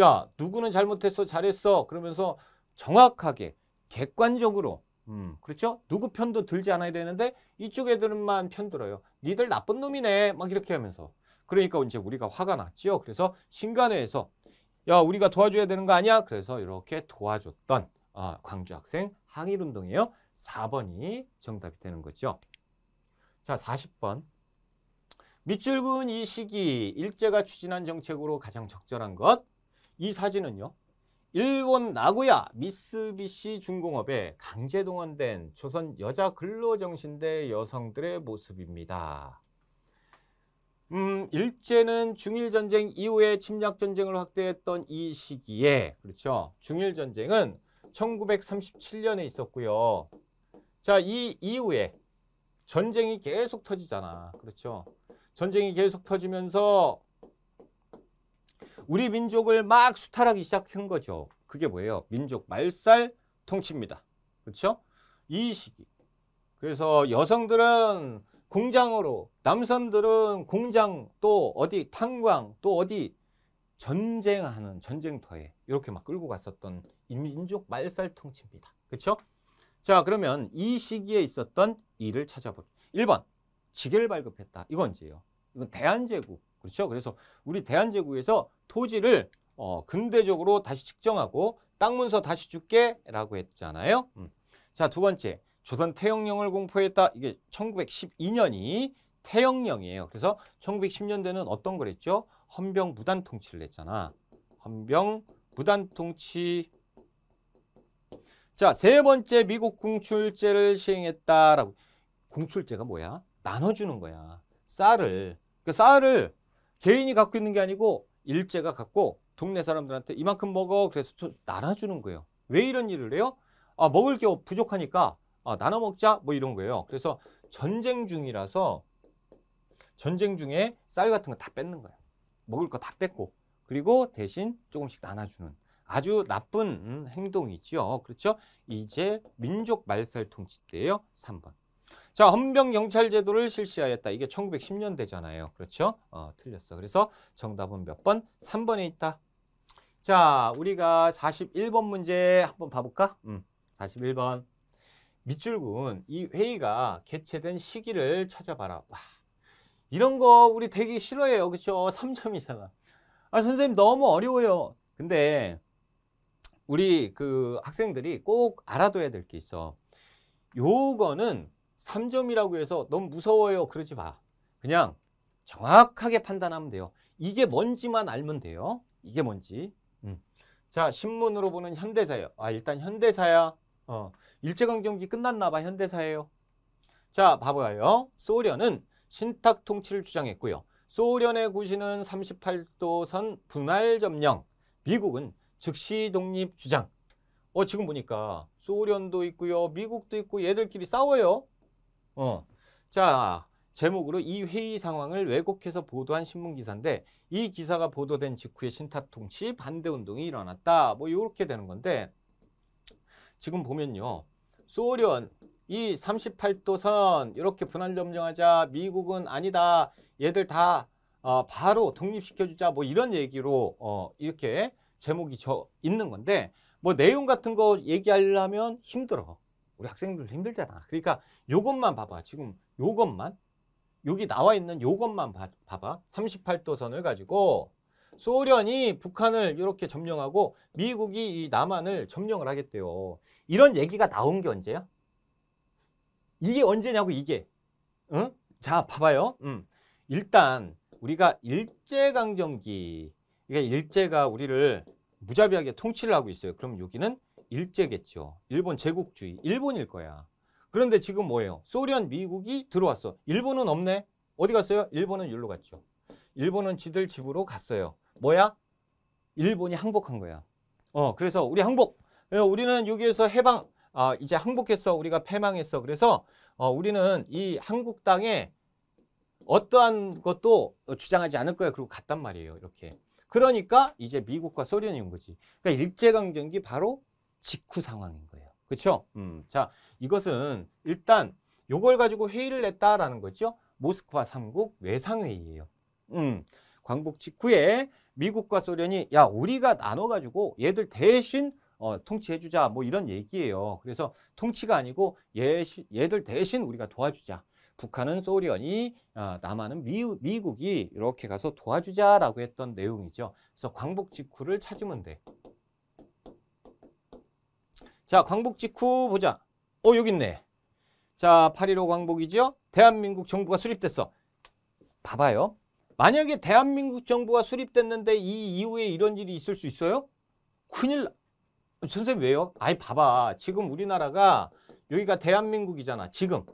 S1: 야 누구는 잘못했어 잘했어 그러면서 정확하게 객관적으로 음. 그렇죠? 누구 편도 들지 않아야 되는데 이쪽 애들만 편 들어요. 니들 나쁜 놈이네. 막 이렇게 하면서. 그러니까 이제 우리가 화가 났죠. 그래서 신간회에서 야 우리가 도와줘야 되는 거 아니야? 그래서 이렇게 도와줬던 아, 광주 학생 항일운동이에요. 4번이 정답이 되는 거죠. 자 40번. 밑줄 그은 이 시기 일제가 추진한 정책으로 가장 적절한 것. 이 사진은요. 일본 나고야 미쓰비시 중공업에 강제 동원된 조선 여자 근로정신대 여성들의 모습입니다. 음, 일제는 중일전쟁 이후에 침략전쟁을 확대했던 이 시기에, 그렇죠. 중일전쟁은 1937년에 있었고요. 자, 이 이후에 전쟁이 계속 터지잖아. 그렇죠. 전쟁이 계속 터지면서 우리 민족을 막 수탈하기 시작한 거죠. 그게 뭐예요? 민족 말살 통치입니다. 그렇죠? 이 시기. 그래서 여성들은 공장으로, 남성들은 공장 또 어디 탄광 또 어디 전쟁하는 전쟁터에 이렇게 막 끌고 갔었던 민족 말살 통치입니다. 그렇죠? 자, 그러면 이 시기에 있었던 일을 찾아보죠. 1번. 지게를 발급했다. 이건 언제요 이건 대한제국 그렇죠? 그래서 우리 대한제국에서 토지를 어, 근대적으로 다시 측정하고 땅 문서 다시 줄게 라고 했잖아요. 음. 자, 두 번째. 조선 태영령을 공포했다. 이게 1912년이 태영령이에요. 그래서 1910년대는 어떤 걸 했죠? 헌병 무단 통치를 했잖아. 헌병 무단 통치. 자, 세 번째 미국 공출제를 시행했다라고. 공출제가 뭐야? 나눠주는 거야. 쌀을. 그 쌀을 개인이 갖고 있는 게 아니고 일제가 갖고 동네 사람들한테 이만큼 먹어 그래서 나눠주는 거예요. 왜 이런 일을 해요? 아 먹을 게 부족하니까 아, 나눠 먹자 뭐 이런 거예요. 그래서 전쟁 중이라서 전쟁 중에 쌀 같은 거 다 뺏는 거예요. 먹을 거 다 뺏고 그리고 대신 조금씩 나눠주는 아주 나쁜 음, 행동이죠 그렇죠? 이제 민족 말살 통치 때예요. 3번. 자, 헌병 경찰 제도를 실시하였다. 이게 1910년대잖아요. 그렇죠? 어, 틀렸어. 그래서 정답은 몇 번? 3번에 있다. 자, 우리가 41번 문제 한번 봐볼까? 음, 41번. 밑줄군 이 회의가 개최된 시기를 찾아봐라. 와, 이런 거 우리 되게 싫어해요. 그렇죠? 3점이잖아. 아, 선생님 너무 어려워요. 근데 우리 그 학생들이 꼭 알아둬야 될 게 있어. 요거는 3점이라고 해서 너무 무서워요. 그러지 마. 그냥 정확하게 판단하면 돼요. 이게 뭔지만 알면 돼요. 이게 뭔지. 음. 자, 신문으로 보는 현대사예요. 아, 일단 현대사야. 어, 일제강점기 끝났나 봐. 현대사예요. 자, 봐봐요. 소련은 신탁 통치를 주장했고요. 소련의 구시는 38도선 분할 점령, 미국은 즉시 독립 주장. 어, 지금 보니까 소련도 있고요. 미국도 있고 얘들끼리 싸워요. 어. 자, 제목으로 이 회의 상황을 왜곡해서 보도한 신문 기사인데 이 기사가 보도된 직후에 신타통치 반대 운동이 일어났다. 뭐 이렇게 되는 건데 지금 보면요. 소련 이 38도 선 이렇게 분할 점령하자 미국은 아니다. 얘들 다 어, 바로 독립시켜주자 뭐 이런 얘기로 어, 이렇게 제목이 저 있는 건데 뭐 내용 같은 거 얘기하려면 힘들어. 우리 학생들도 힘들잖아. 그러니까 요것만 봐봐. 지금 요것만 여기 나와 있는 요것만 봐, 봐봐. 38도 선을 가지고 소련이 북한을 이렇게 점령하고 미국이 이 남한을 점령을 하겠대요. 이런 얘기가 나온 게 언제야? 이게 언제냐고 이게. 응? 자, 봐봐요. 음. 일단 우리가 일제강점기 그러니까 일제가 우리를 무자비하게 통치를 하고 있어요. 그럼 여기는 일제겠죠. 일본 제국주의. 일본일 거야. 그런데 지금 뭐예요? 소련, 미국이 들어왔어. 일본은 없네. 어디 갔어요? 일본은 일로 갔죠. 일본은 지들 집으로 갔어요. 뭐야? 일본이 항복한 거야. 어, 그래서 우리 항복. 예, 우리는 여기에서 해방. 아, 이제 항복했어. 우리가 패망했어. 그래서 어, 우리는 이 한국 땅에 어떠한 것도 주장하지 않을 거야. 그리고 갔단 말이에요. 이렇게. 그러니까 이제 미국과 소련이 온 거지. 그러니까 일제강점기 바로 직후 상황인 거예요. 그렇죠? 음, 자, 이것은 일단 요걸 가지고 회의를 냈다라는 거죠. 모스크바 3국 외상회의예요. 음, 광복 직후에 미국과 소련이 야 우리가 나눠가지고 얘들 대신 어, 통치해주자 뭐 이런 얘기예요. 그래서 통치가 아니고 얘, 얘들 대신 우리가 도와주자. 북한은 소련이 어, 남한은 미, 미국이 이렇게 가서 도와주자라고 했던 내용이죠. 그래서 광복 직후를 찾으면 돼. 자, 광복 직후 보자. 어, 여기 있네. 자, 8.15 광복이죠? 대한민국 정부가 수립됐어. 봐봐요. 만약에 대한민국 정부가 수립됐는데 이 이후에 이런 일이 있을 수 있어요? 큰일 나. 선생님 왜요? 아이 봐봐. 지금 우리나라가 여기가 대한민국이잖아. 지금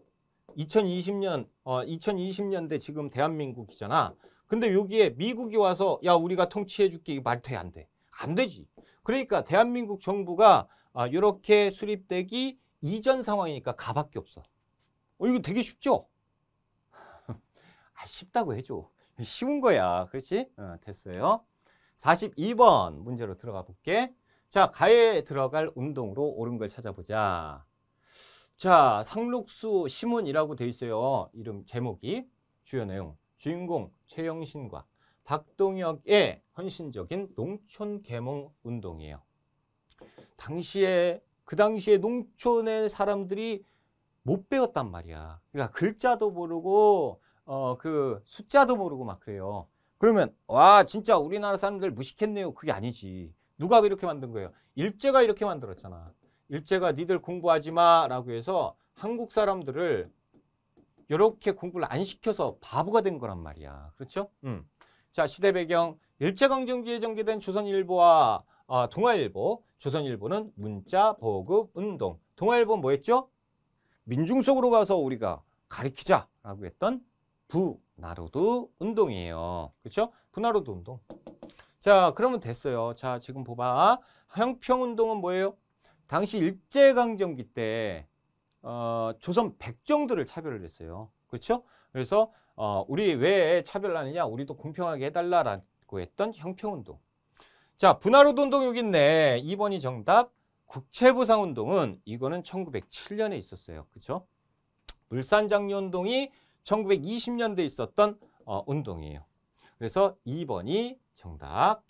S1: 2020년 어 2020년대 지금 대한민국이잖아. 근데 여기에 미국이 와서 야 우리가 통치해 줄게 말도 안 돼. 안 되지. 그러니까 대한민국 정부가 아, 이렇게 수립되기 이전 상황이니까 가밖에 없어. 어, 이거 되게 쉽죠? 아, 쉽다고 해줘. 쉬운 거야. 그렇지? 어, 됐어요. 42번 문제로 들어가 볼게. 자, 가에 들어갈 운동으로 옳은 걸 찾아보자. 자, 상록수 시문이라고 돼 있어요. 이름 제목이 주요 내용. 주인공 최영신과 박동혁의 헌신적인 농촌 계몽 운동이에요. 당시에 그 당시에 농촌의 사람들이 못 배웠단 말이야. 그러니까 글자도 모르고 어그 숫자도 모르고 막 그래요. 그러면 와 진짜 우리나라 사람들 무식했네요. 그게 아니지. 누가 이렇게 만든 거예요? 일제가 이렇게 만들었잖아. 일제가 니들 공부하지 마라고 해서 한국 사람들을 이렇게 공부를 안 시켜서 바보가 된 거란 말이야. 그렇죠? 음. 자 시대 배경 일제강점기에 전개된 조선일보와 아, 동아일보, 조선일보는 문자 보급 운동. 동아일보 뭐했죠? 민중 속으로 가서 우리가 가리키자라고 했던 부나로드 운동이에요. 그렇죠? 부나로드 운동. 자, 그러면 됐어요. 자, 지금 봐봐. 형평 운동은 뭐예요? 당시 일제강점기 때 어, 조선 백정들을 차별을 했어요. 그렇죠? 그래서 어, 우리 왜 차별하느냐? 우리도 공평하게 해달라라고 했던 형평운동. 자, 분할로드 운동 여기 있네. 2번이 정답. 국채보상 운동은 이거는 1907년에 있었어요. 그렇죠? 물산장려 운동이 1920년대 에 있었던 어, 운동이에요. 그래서 2번이 정답.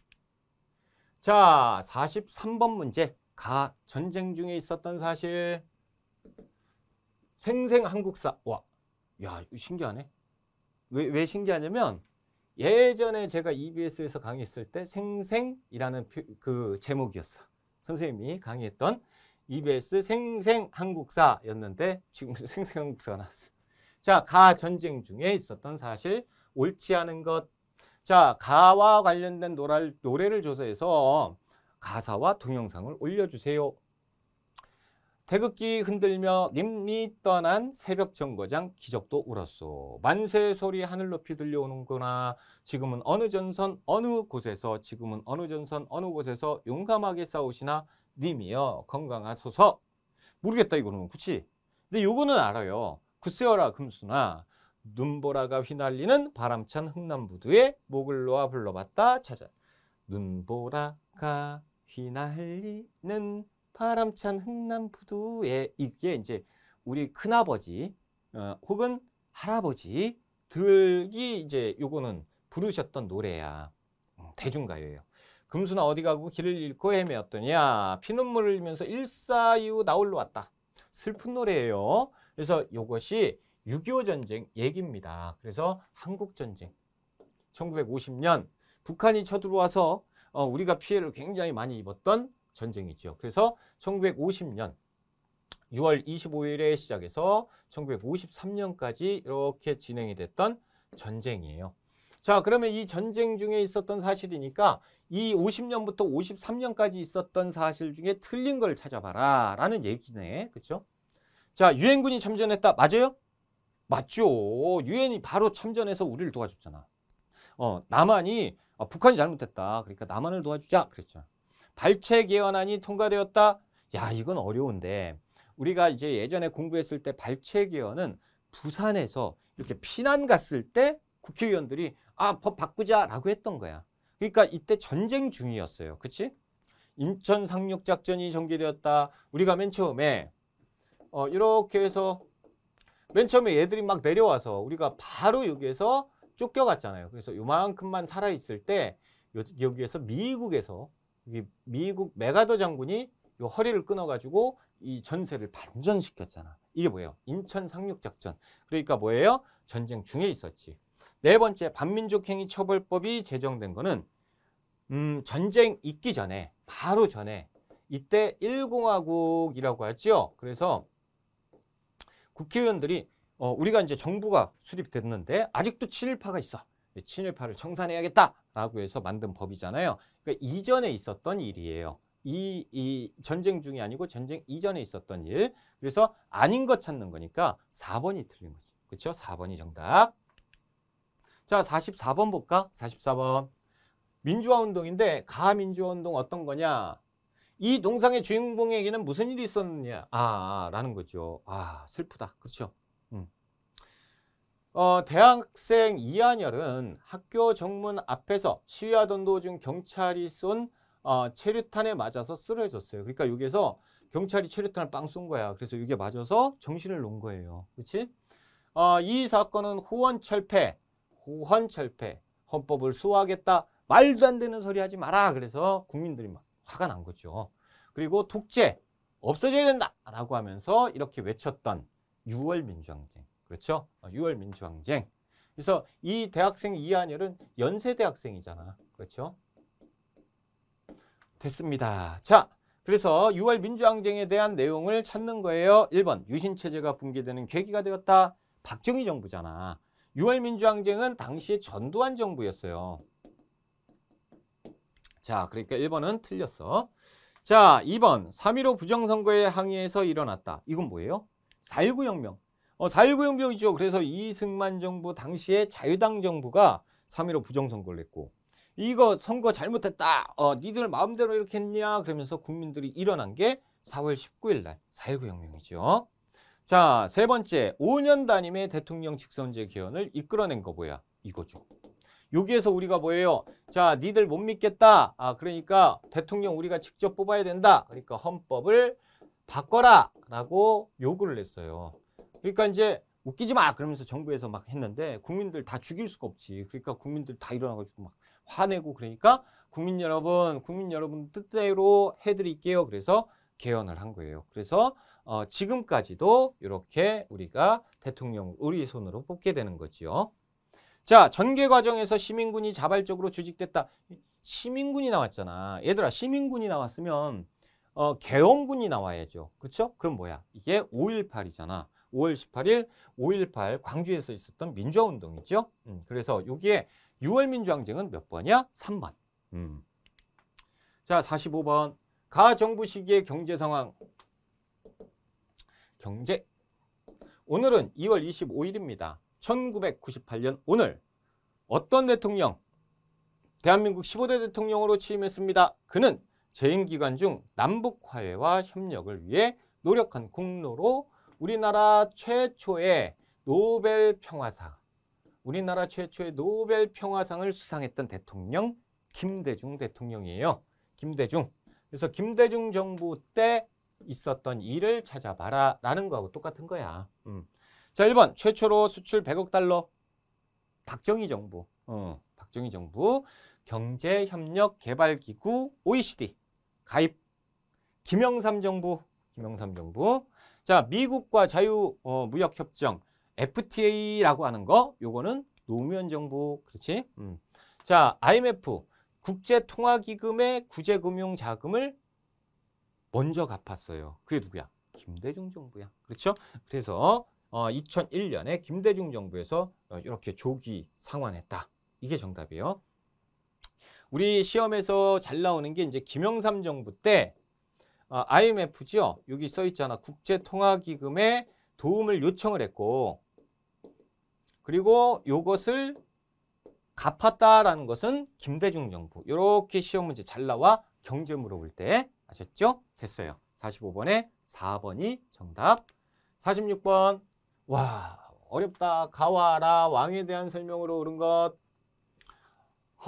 S1: 자, 43번 문제. 가 전쟁 중에 있었던 사실. 생생 한국사. 와. 야, 신기하네. 왜, 왜 신기하냐면 예전에 제가 EBS에서 강의했을 때 생생이라는 그 제목이었어. 선생님이 강의했던 EBS 생생한국사였는데 지금 생생한국사가 나왔어. 자, 가 전쟁 중에 있었던 사실, 옳지 않은 것. 자, 가와 관련된 노래를 조사해서 가사와 동영상을 올려주세요. 태극기 흔들며 님이 떠난 새벽 정거장 기적도 울었소. 만세 소리 하늘 높이 들려오는구나. 지금은 어느 전선 어느 곳에서 지금은 어느 전선 어느 곳에서 용감하게 싸우시나 님이여 건강하소서. 모르겠다 이거는 그치? 근데 요거는 알아요. 굳세어라 금수나 눈보라가 휘날리는 바람찬 흥남부두에 목을 놓아 불러봤다 찾아. 눈보라가 휘날리는 파람찬 흥남부두에 이게 이제 우리 큰아버지 어, 혹은 할아버지 들이 이제 요거는 부르셨던 노래야. 음. 대중가요예요. 금수나 어디 가고 길을 잃고 헤매었더냐. 피눈물을 흘리면서 일사이후 나홀로 왔다. 슬픈 노래예요. 그래서 요것이 6.25 전쟁 얘기입니다. 그래서 한국 전쟁 1950년 북한이 쳐들어와서 어, 우리가 피해를 굉장히 많이 입었던 전쟁이죠. 그래서 1950년 6월 25일에 시작해서 1953년까지 이렇게 진행이 됐던 전쟁이에요. 자, 그러면 이 전쟁 중에 있었던 사실이니까 이 50년부터 53년까지 있었던 사실 중에 틀린 걸 찾아봐라 라는 얘기네. 그렇죠? 자, 유엔군이 참전했다. 맞아요? 맞죠. 유엔이 바로 참전해서 우리를 도와줬잖아. 어, 남한이 아, 북한이 잘못했다. 그러니까 남한을 도와주자 그랬잖아. 발췌 개헌안이 통과되었다. 야, 이건 어려운데 우리가 이제 예전에 공부했을 때 발췌 개헌은 부산에서 이렇게 피난 갔을 때 국회의원들이 아, 법 바꾸자라고 했던 거야. 그러니까 이때 전쟁 중이었어요. 그치? 인천 상륙 작전이 전개되었다. 우리가 맨 처음에 어, 이렇게 해서 맨 처음에 얘들이 막 내려와서 우리가 바로 여기에서 쫓겨갔잖아요. 그래서 요만큼만 살아있을 때 여기에서 미국에서 미국 메가더 장군이 요 허리를 끊어가지고 이 전세를 반전시켰잖아. 이게 뭐예요? 인천 상륙작전. 그러니까 뭐예요? 전쟁 중에 있었지. 네 번째, 반민족행위 처벌법이 제정된 거는 음, 전쟁 있기 전에, 바로 전에 이때 1공화국이라고 하죠. 그래서 국회의원들이 어, 우리가 이제 정부가 수립됐는데 아직도 친일파가 있어. 친일파를 청산해야겠다라고 해서 만든 법이잖아요. 그러니까 이전에 있었던 일이에요. 이, 이 전쟁 중이 아니고 전쟁 이전에 있었던 일. 그래서 아닌 것 찾는 거니까 4번이 틀린 거죠. 그렇죠? 4번이 정답. 자, 44번 볼까? 44번. 민주화 운동인데 가민주화 운동 어떤 거냐? 이 동상의 주인공에게는 무슨 일이 있었느냐? 아, 아 라는 거죠. 아, 슬프다. 그렇죠? 어, 대학생 이한열은 학교 정문 앞에서 시위하던 도중 경찰이 쏜 어, 체류탄에 맞아서 쓰러졌어요. 그러니까 여기에서 경찰이 체류탄을 빵 쏜 거야. 그래서 이게 맞아서 정신을 놓은 거예요. 그렇지? 어, 이 사건은 호원철폐호원철폐 헌법을 수호하겠다. 말도 안 되는 소리 하지 마라. 그래서 국민들이 막 화가 난 거죠. 그리고 독재 없어져야 된다라고 하면서 이렇게 외쳤던 6월 민주항쟁. 그렇죠? 6월 어, 민주항쟁. 그래서 이 대학생 이한열은 연세대학생이잖아. 그렇죠? 됐습니다. 자, 그래서 6월 민주항쟁에 대한 내용을 찾는 거예요. 1번 유신체제가 붕괴되는 계기가 되었다. 박정희 정부잖아. 6월 민주항쟁은 당시 에 전두환 정부였어요. 자, 그러니까 1번은 틀렸어. 자, 2번 3.15부정선거에항의해서 일어났다. 이건 뭐예요? 4.19 혁명. 어, 4.19 혁명이죠. 그래서 이승만 정부 당시에 자유당 정부가 3.15 부정선거를 했고 이거 선거 잘못했다. 어, 니들 마음대로 이렇게 했냐 그러면서 국민들이 일어난 게 4월 19일 날 4.19 혁명이죠. 자, 세 번째 5년 단임의 대통령 직선제 개헌을 이끌어낸 거 뭐야? 이거죠. 여기에서 우리가 뭐예요? 자, 니들 못 믿겠다. 아, 그러니까 대통령 우리가 직접 뽑아야 된다. 그러니까 헌법을 바꿔라 라고 요구를 했어요. 그러니까 이제 웃기지 마 그러면서 정부에서 막 했는데 국민들 다 죽일 수가 없지. 그러니까 국민들 다 일어나가지고 막 화내고 그러니까 국민 여러분, 국민 여러분 뜻대로 해드릴게요. 그래서 개헌을 한 거예요. 그래서 어, 지금까지도 이렇게 우리가 대통령 우리 손으로 뽑게 되는 거지요. 자, 전개 과정에서 시민군이 자발적으로 조직됐다. 시민군이 나왔잖아. 얘들아, 시민군이 나왔으면 어, 개헌군이 나와야죠. 그렇죠? 그럼 뭐야? 이게 5.18이잖아. 5월 18일 5.18 광주에서 있었던 민주화운동이죠. 음, 그래서 여기에 6월 민주항쟁은 몇 번이야? 3번. 음. 자, 45번. 가 정부 시기의 경제 상황. 경제. 오늘은 2월 25일입니다. 1998년 오늘 어떤 대통령? 대한민국 15대 대통령으로 취임했습니다. 그는 재임기간 중 남북화해와 협력을 위해 노력한 공로로 우리나라 최초의 노벨 평화상, 우리나라 최초의 노벨 평화상을 수상했던 대통령 김대중 대통령이에요. 김대중. 그래서 김대중 정부 때 있었던 일을 찾아봐라 라는 거하고 똑같은 거야. 음. 자, 1번 최초로 수출 100억 달러 박정희 정부. 어, 박정희 정부 경제협력개발기구 OECD 가입 김영삼 정부 김영삼 정부. 자, 미국과 자유 어, 무역 협정 FTA라고 하는 거 요거는 노무현 정부 그렇지? 음. 자, IMF 국제통화기금의 구제금융 자금을 먼저 갚았어요. 그게 누구야? 김대중 정부야. 그렇죠? 그래서 어, 2001년에 김대중 정부에서 어, 이렇게 조기 상환했다. 이게 정답이에요. 우리 시험에서 잘 나오는 게 이제 김영삼 정부 때 어, IMF죠. 여기 써 있잖아. 국제통화기금에 도움을 요청을 했고 그리고 이것을 갚았다라는 것은 김대중 정부. 이렇게 시험 문제 잘 나와 경제 물어볼 때 아셨죠? 됐어요. 45번에 4번이 정답. 46번. 와, 어렵다. 가와라 왕에 대한 설명으로 옳은 것.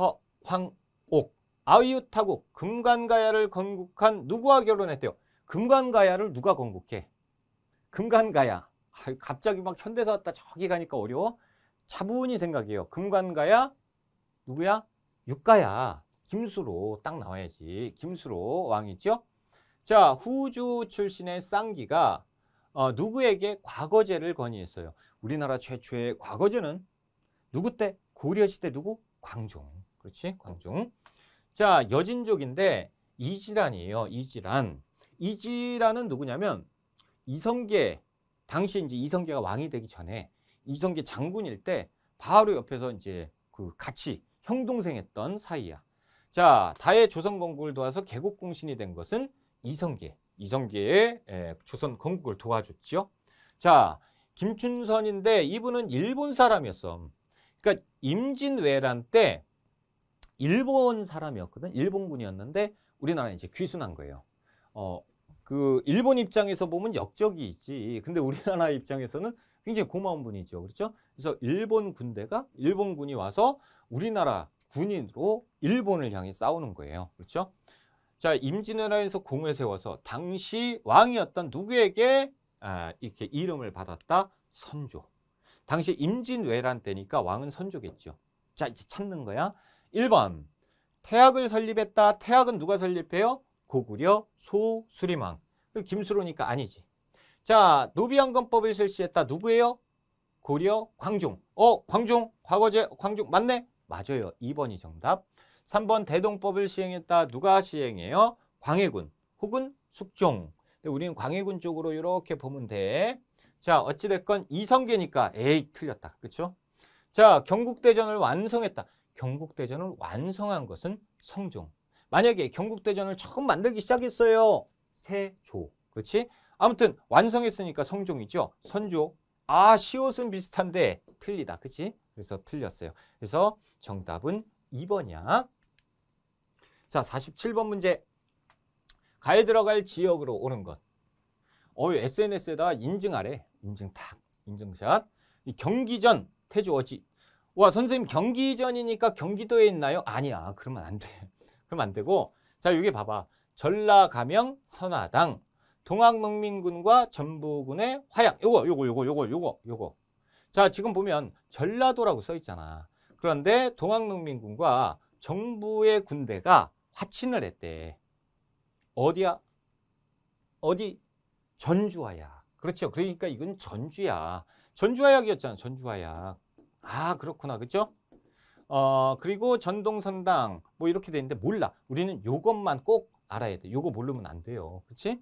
S1: 허, 황, 아이유타고 금관가야를 건국한 누구와 결혼했대요? 금관가야를 누가 건국해? 금관가야. 아, 갑자기 막 현대사 왔다 저기 가니까 어려워. 차분히 생각해요. 금관가야 누구야? 육가야. 김수로 딱 나와야지. 김수로 왕이죠. 자, 후주 출신의 쌍기가 어, 누구에게 과거제를 건의했어요. 우리나라 최초의 과거제는 누구 때? 고려 시대 누구? 광종. 그렇지? 광종. 자, 여진족인데 이지란이에요. 이지란. 이지란은 누구냐면 이성계 당시 이제 이성계가 왕이 되기 전에 이성계 장군일 때 바로 옆에서 이제 그 같이 형동생했던 사이야. 자, 다의 조선 건국을 도와서 개국 공신이 된 것은 이성계. 이성계의 예, 조선 건국을 도와줬죠 자, 김춘선인데 이분은 일본 사람이었어. 그러니까 임진왜란 때 일본 사람이었거든. 일본군이었는데 우리나라에 이제 귀순한 거예요. 어, 그 일본 입장에서 보면 역적이 있지. 근데 우리나라 입장에서는 굉장히 고마운 분이죠. 그렇죠? 그래서 일본 군대가 일본군이 와서 우리나라 군인으로 일본을 향해 싸우는 거예요. 그렇죠? 자, 임진왜란에서 공을 세워서 당시 왕이었던 누구에게 아, 이렇게 이름을 받았다? 선조. 당시 임진왜란 때니까 왕은 선조겠죠. 자, 이제 찾는 거야. 1번 태학을 설립했다. 태학은 누가 설립해요? 고구려 소수리망. 김수로니까 아니지. 자, 노비안건법을 실시했다. 누구예요? 고려 광종. 어, 광종. 과거제 광종 맞네? 맞아요. 2번이 정답. 3번 대동법을 시행했다. 누가 시행해요? 광해군 혹은 숙종. 우리는 광해군 쪽으로 이렇게 보면 돼. 자, 어찌됐건 이성계니까 에이 틀렸다. 그렇죠? 자, 경국대전을 완성했다. 경국대전을 완성한 것은 성종. 만약에 경국대전을 처음 만들기 시작했어요. 세조. 그렇지? 아무튼 완성했으니까 성종이죠. 선조. 아, 시옷은 비슷한데 틀리다. 그치? 그래서 틀렸어요. 그래서 정답은 2번이야. 자, 47번 문제. 가에 들어갈 지역으로 오는 것. 어유 SNS에다 인증하래. 인증 탁. 인증샷. 이 경기전 태조어지 와 선생님 경기 전이니까 경기도에 있나요? 아니야 그러면 안 돼. 그러면 안 되고 자 여기 봐봐 전라감영 선화당 동학농민군과 전부군의 화약 요거 요거 요거 요거 요거 요거 자 지금 보면 전라도라고 써 있잖아 그런데 동학농민군과 정부의 군대가 화친을 했대 어디야 어디 전주화약 그렇죠 그러니까 이건 전주야 전주화약이었잖아 전주화약 아 그렇구나 그죠? 어 그리고 전동성당뭐 이렇게 되는데 몰라 우리는 요것만 꼭 알아야 돼 요거 모르면 안 돼요 그렇지?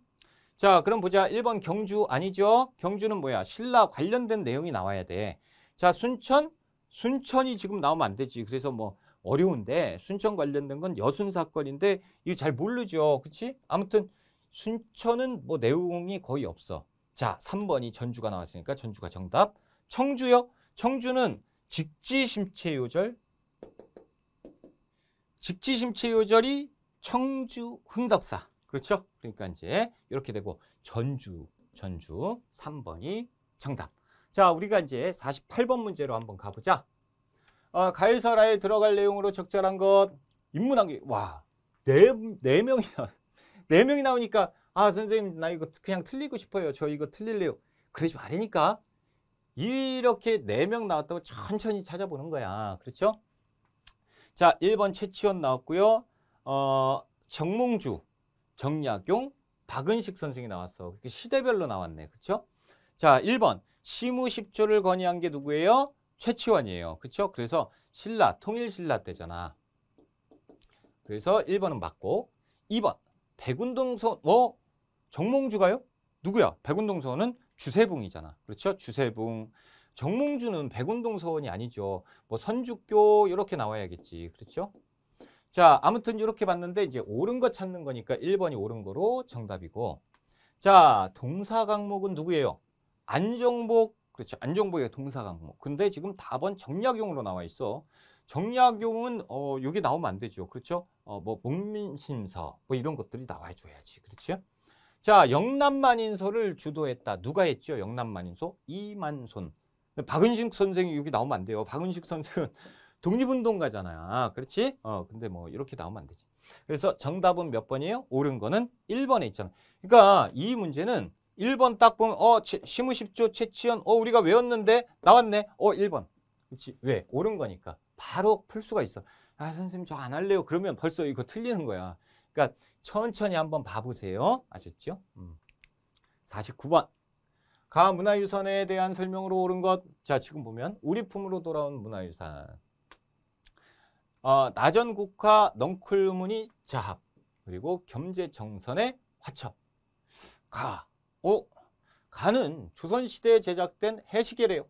S1: 자 그럼 보자 1번 경주 아니죠 경주는 뭐야 신라 관련된 내용이 나와야 돼자 순천 순천이 지금 나오면 안 되지 그래서 뭐 어려운데 순천 관련된 건 여순 사건인데 이거 잘 모르죠 그렇지? 아무튼 순천은 뭐 내용이 거의 없어 자 3번이 전주가 나왔으니까 전주가 정답 청주요 청주는 직지심체요절 직지심체요절이 청주 흥덕사 그렇죠? 그러니까 이제 이렇게 되고 전주 전주 3번이 정답 자 우리가 이제 48번 문제로 한번 가보자 아, 어, 가해설화에 들어갈 내용으로 적절한 것 인문학교 와네 네 명이 나왔어 네 명이 나오니까 아 선생님 나 이거 그냥 틀리고 싶어요 저 이거 틀릴래요 그러지 말라니까 이렇게 네 명 나왔다고 천천히 찾아보는 거야. 그렇죠? 자, 1번 최치원 나왔고요. 어, 정몽주, 정약용, 박은식 선생이 나왔어. 시대별로 나왔네. 그렇죠? 자, 1번 시무 10조를 건의한 게 누구예요? 최치원이에요. 그렇죠? 그래서 신라, 통일신라 때잖아. 그래서 1번은 맞고 2번 백운동선, 어? 정몽주가요? 누구야? 백운동선은 주세붕이잖아. 그렇죠? 주세붕. 정몽주는 백운동 서원이 아니죠. 뭐선죽교 이렇게 나와야겠지. 그렇죠? 자, 아무튼 이렇게 봤는데 이제 옳은 거 찾는 거니까 1번이 옳은 거로 정답이고. 자, 동사 강목은 누구예요? 안정복. 그렇죠. 안정복의 동사 강목. 근데 지금 답은 정약용으로 나와 있어. 정약용은 어, 여기 나오면 안 되죠. 그렇죠? 어, 뭐 목민심서 뭐 이런 것들이 나와 줘야지. 그렇죠? 자, 영남만인소를 주도했다. 누가 했죠? 영남만인소? 이만손. 박은식 선생이 여기 나오면 안 돼요. 박은식 선생은 독립운동가잖아요. 아, 그렇지? 어, 근데 뭐 이렇게 나오면 안 되지. 그래서 정답은 몇 번이에요? 옳은 거는 1번에 있잖아. 그러니까 이 문제는 1번 딱 보면 어, 심우십조 채치현 어, 우리가 외웠는데 나왔네. 어, 1번. 그렇지? 왜? 옳은 거니까. 바로 풀 수가 있어. 아, 선생님 저 안 할래요. 그러면 벌써 이거 틀리는 거야. 그러니까 천천히 한번 봐보세요. 아셨죠? 음. 49번. 가 문화유산에 대한 설명으로 옳은 것. 자, 지금 보면 우리 품으로 돌아온 문화유산. 어, 나전국화 넝쿨무늬 자합. 그리고 겸재정선의 화첩. 가. 오, 가는 조선시대에 제작된 해시계래요.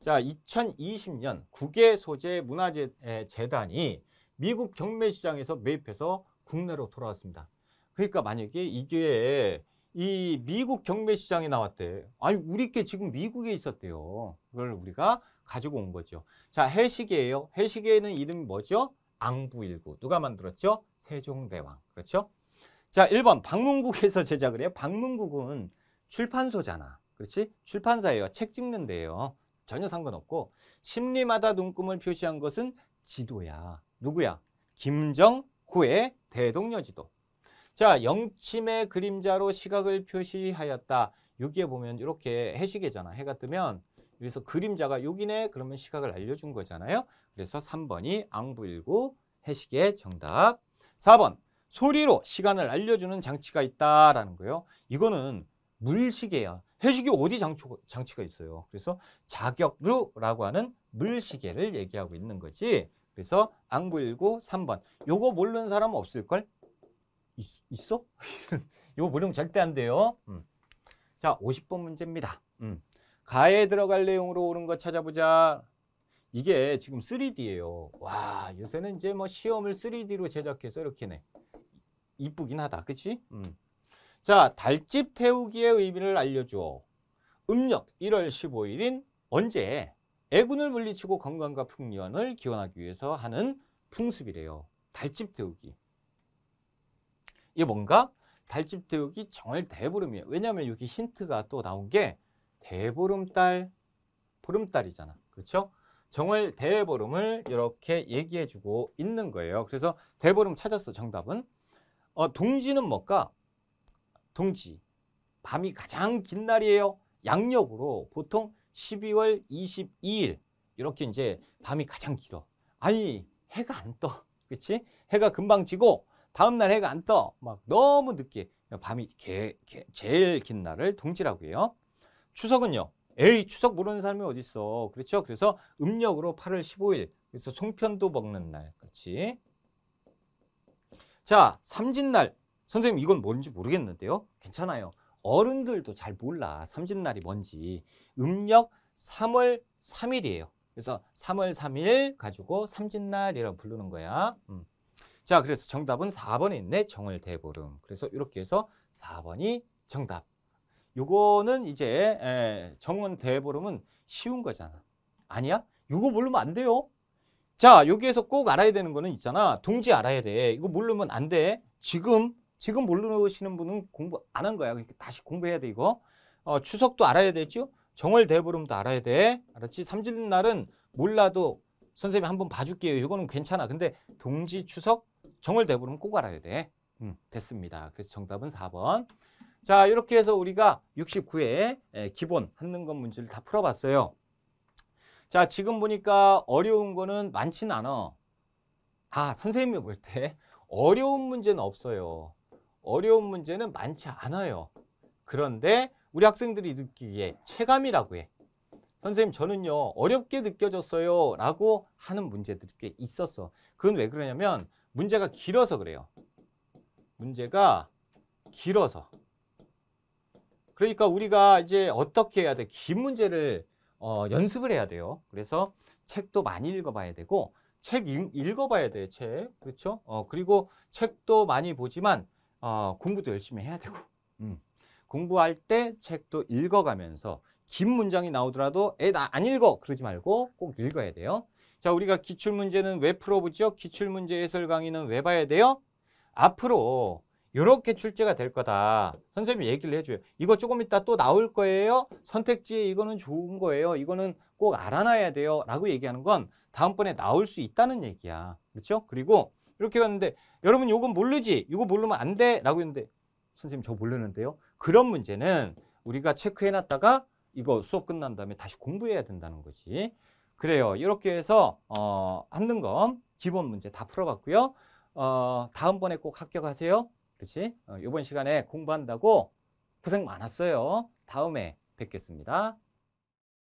S1: 자, 2020년 국외 소재 문화재단이 미국 경매 시장에서 매입해서 국내로 돌아왔습니다. 그러니까 만약에 이게 이 미국 경매 시장에 나왔대. 아니 우리 게 지금 미국에 있었대요. 그걸 우리가 가지고 온 거죠. 자 해시계예요. 해시계는 이름이 뭐죠? 앙부일구. 누가 만들었죠? 세종대왕. 그렇죠? 자 1번 방문국에서 제작을 해요. 방문국은 출판소잖아. 그렇지? 출판사예요. 책 찍는 데예요. 전혀 상관없고 심리마다 눈금을 표시한 것은 지도야. 누구야? 김정후의 대동여지도. 자, 영침의 그림자로 시각을 표시하였다. 여기에 보면 이렇게 해시계잖아. 해가 뜨면 여기서 그림자가 여기네 그러면 시각을 알려준 거잖아요. 그래서 3번이 앙부일구 해시계 정답. 4번 소리로 시간을 알려주는 장치가 있다라는 거예요. 이거는 물시계야. 해시계 어디 장초, 장치가 있어요. 그래서 자격루라고 하는 물시계를 얘기하고 있는 거지. 그래서 앙부일고 3번. 요거 모르는 사람 없을걸? 있, 어 요거 모르면 절대 안 돼요. 음. 자, 50번 문제입니다. 음. 가에 들어갈 내용으로 오른 거 찾아보자. 이게 지금 3D예요. 와, 요새는 이제 뭐 시험을 3D로 제작해서 이렇게 네. 이쁘긴 하다. 그치? 음. 자, 달집 태우기의 의미를 알려줘. 음력 1월 15일인 언제? 애군을 물리치고 건강과 풍년을 기원하기 위해서 하는 풍습이래요. 달집 태우기. 이게 뭔가 달집 태우기 정말 대보름이에요. 왜냐하면 여기 힌트가 또 나온 게 대보름달, 보름달이잖아. 그렇죠? 정월 대보름을 이렇게 얘기해주고 있는 거예요. 그래서 대보름 찾았어, 정답은. 어, 동지는 뭘까? 동지. 밤이 가장 긴 날이에요. 양력으로 보통 12월 22일 이렇게 이제 밤이 가장 길어. 아니 해가 안 떠. 그치? 해가 금방 지고 다음날 해가 안 떠. 막 너무 늦게 밤이 개, 개, 제일 긴 날을 동지라고 해요. 추석은요. 에이 추석 모르는 사람이 어딨어. 그렇죠? 그래서 음력으로 8월 15일. 그래서 송편도 먹는 날. 그렇지? 자 삼진날. 선생님 이건 뭔지 모르겠는데요. 괜찮아요. 어른들도 잘 몰라. 삼진날이 뭔지. 음력 3월 3일이에요. 그래서 3월 3일 가지고 삼진날이라고 부르는 거야. 음. 자, 그래서 정답은 4번에 있네. 정월 대보름. 그래서 이렇게 해서 4번이 정답. 요거는 이제 예, 정원 대보름은 쉬운 거잖아. 아니야? 요거 모르면 안 돼요. 자, 여기에서 꼭 알아야 되는 거는 있잖아. 동지 알아야 돼. 이거 모르면 안 돼. 지금 지금 모르시는 분은 공부 안 한 거야. 그러니까 다시 공부해야 돼 이거. 어, 추석도 알아야 되죠. 정월 대보름도 알아야 돼. 알았지? 삼진 날은 몰라도 선생님이 한번 봐줄게요. 이거는 괜찮아. 근데 동지 추석 정월 대보름 꼭 알아야 돼. 음, 됐습니다. 그래서 정답은 4번. 자, 이렇게 해서 우리가 69회 기본 한능건 문제를 다 풀어봤어요. 자, 지금 보니까 어려운 거는 많진 않아. 아, 선생님이 볼 때 어려운 문제는 없어요. 어려운 문제는 많지 않아요. 그런데 우리 학생들이 느끼기에 체감이라고 해. 선생님 저는요 어렵게 느껴졌어요 라고 하는 문제들이 꽤 있었어. 그건 왜 그러냐면 문제가 길어서 그래요. 문제가 길어서. 그러니까 우리가 이제 어떻게 해야 돼? 긴 문제를 어, 연습을 해야 돼요. 그래서 책도 많이 읽어봐야 되고 책 읽, 어봐야 돼요. 책. 그렇죠? 어, 그리고 책도 많이 보지만 어, 공부도 열심히 해야 되고 음. 공부할 때 책도 읽어가면서 긴 문장이 나오더라도 에나안 읽어 그러지 말고 꼭 읽어야 돼요. 자 우리가 기출문제는 왜 풀어보죠? 기출문제 해설 강의는 왜 봐야 돼요? 앞으로 이렇게 출제가 될 거다. 선생님이 얘기를 해줘요. 이거 조금 이따 또 나올 거예요. 선택지에 이거는 좋은 거예요. 이거는 꼭 알아놔야 돼요. 라고 얘기하는 건 다음번에 나올 수 있다는 얘기야. 그렇죠? 그리고 이렇게 갔는데 여러분 이건 모르지? 이거 모르면 안 돼? 라고 했는데 선생님 저 모르는데요. 그런 문제는 우리가 체크해놨다가 이거 수업 끝난 다음에 다시 공부해야 된다는 거지. 그래요. 이렇게 해서 어, 한는건 기본 문제 다 풀어봤고요. 어, 다음번에 꼭 합격하세요. 그치 어, 이번 시간에 공부한다고 고생 많았어요. 다음에 뵙겠습니다.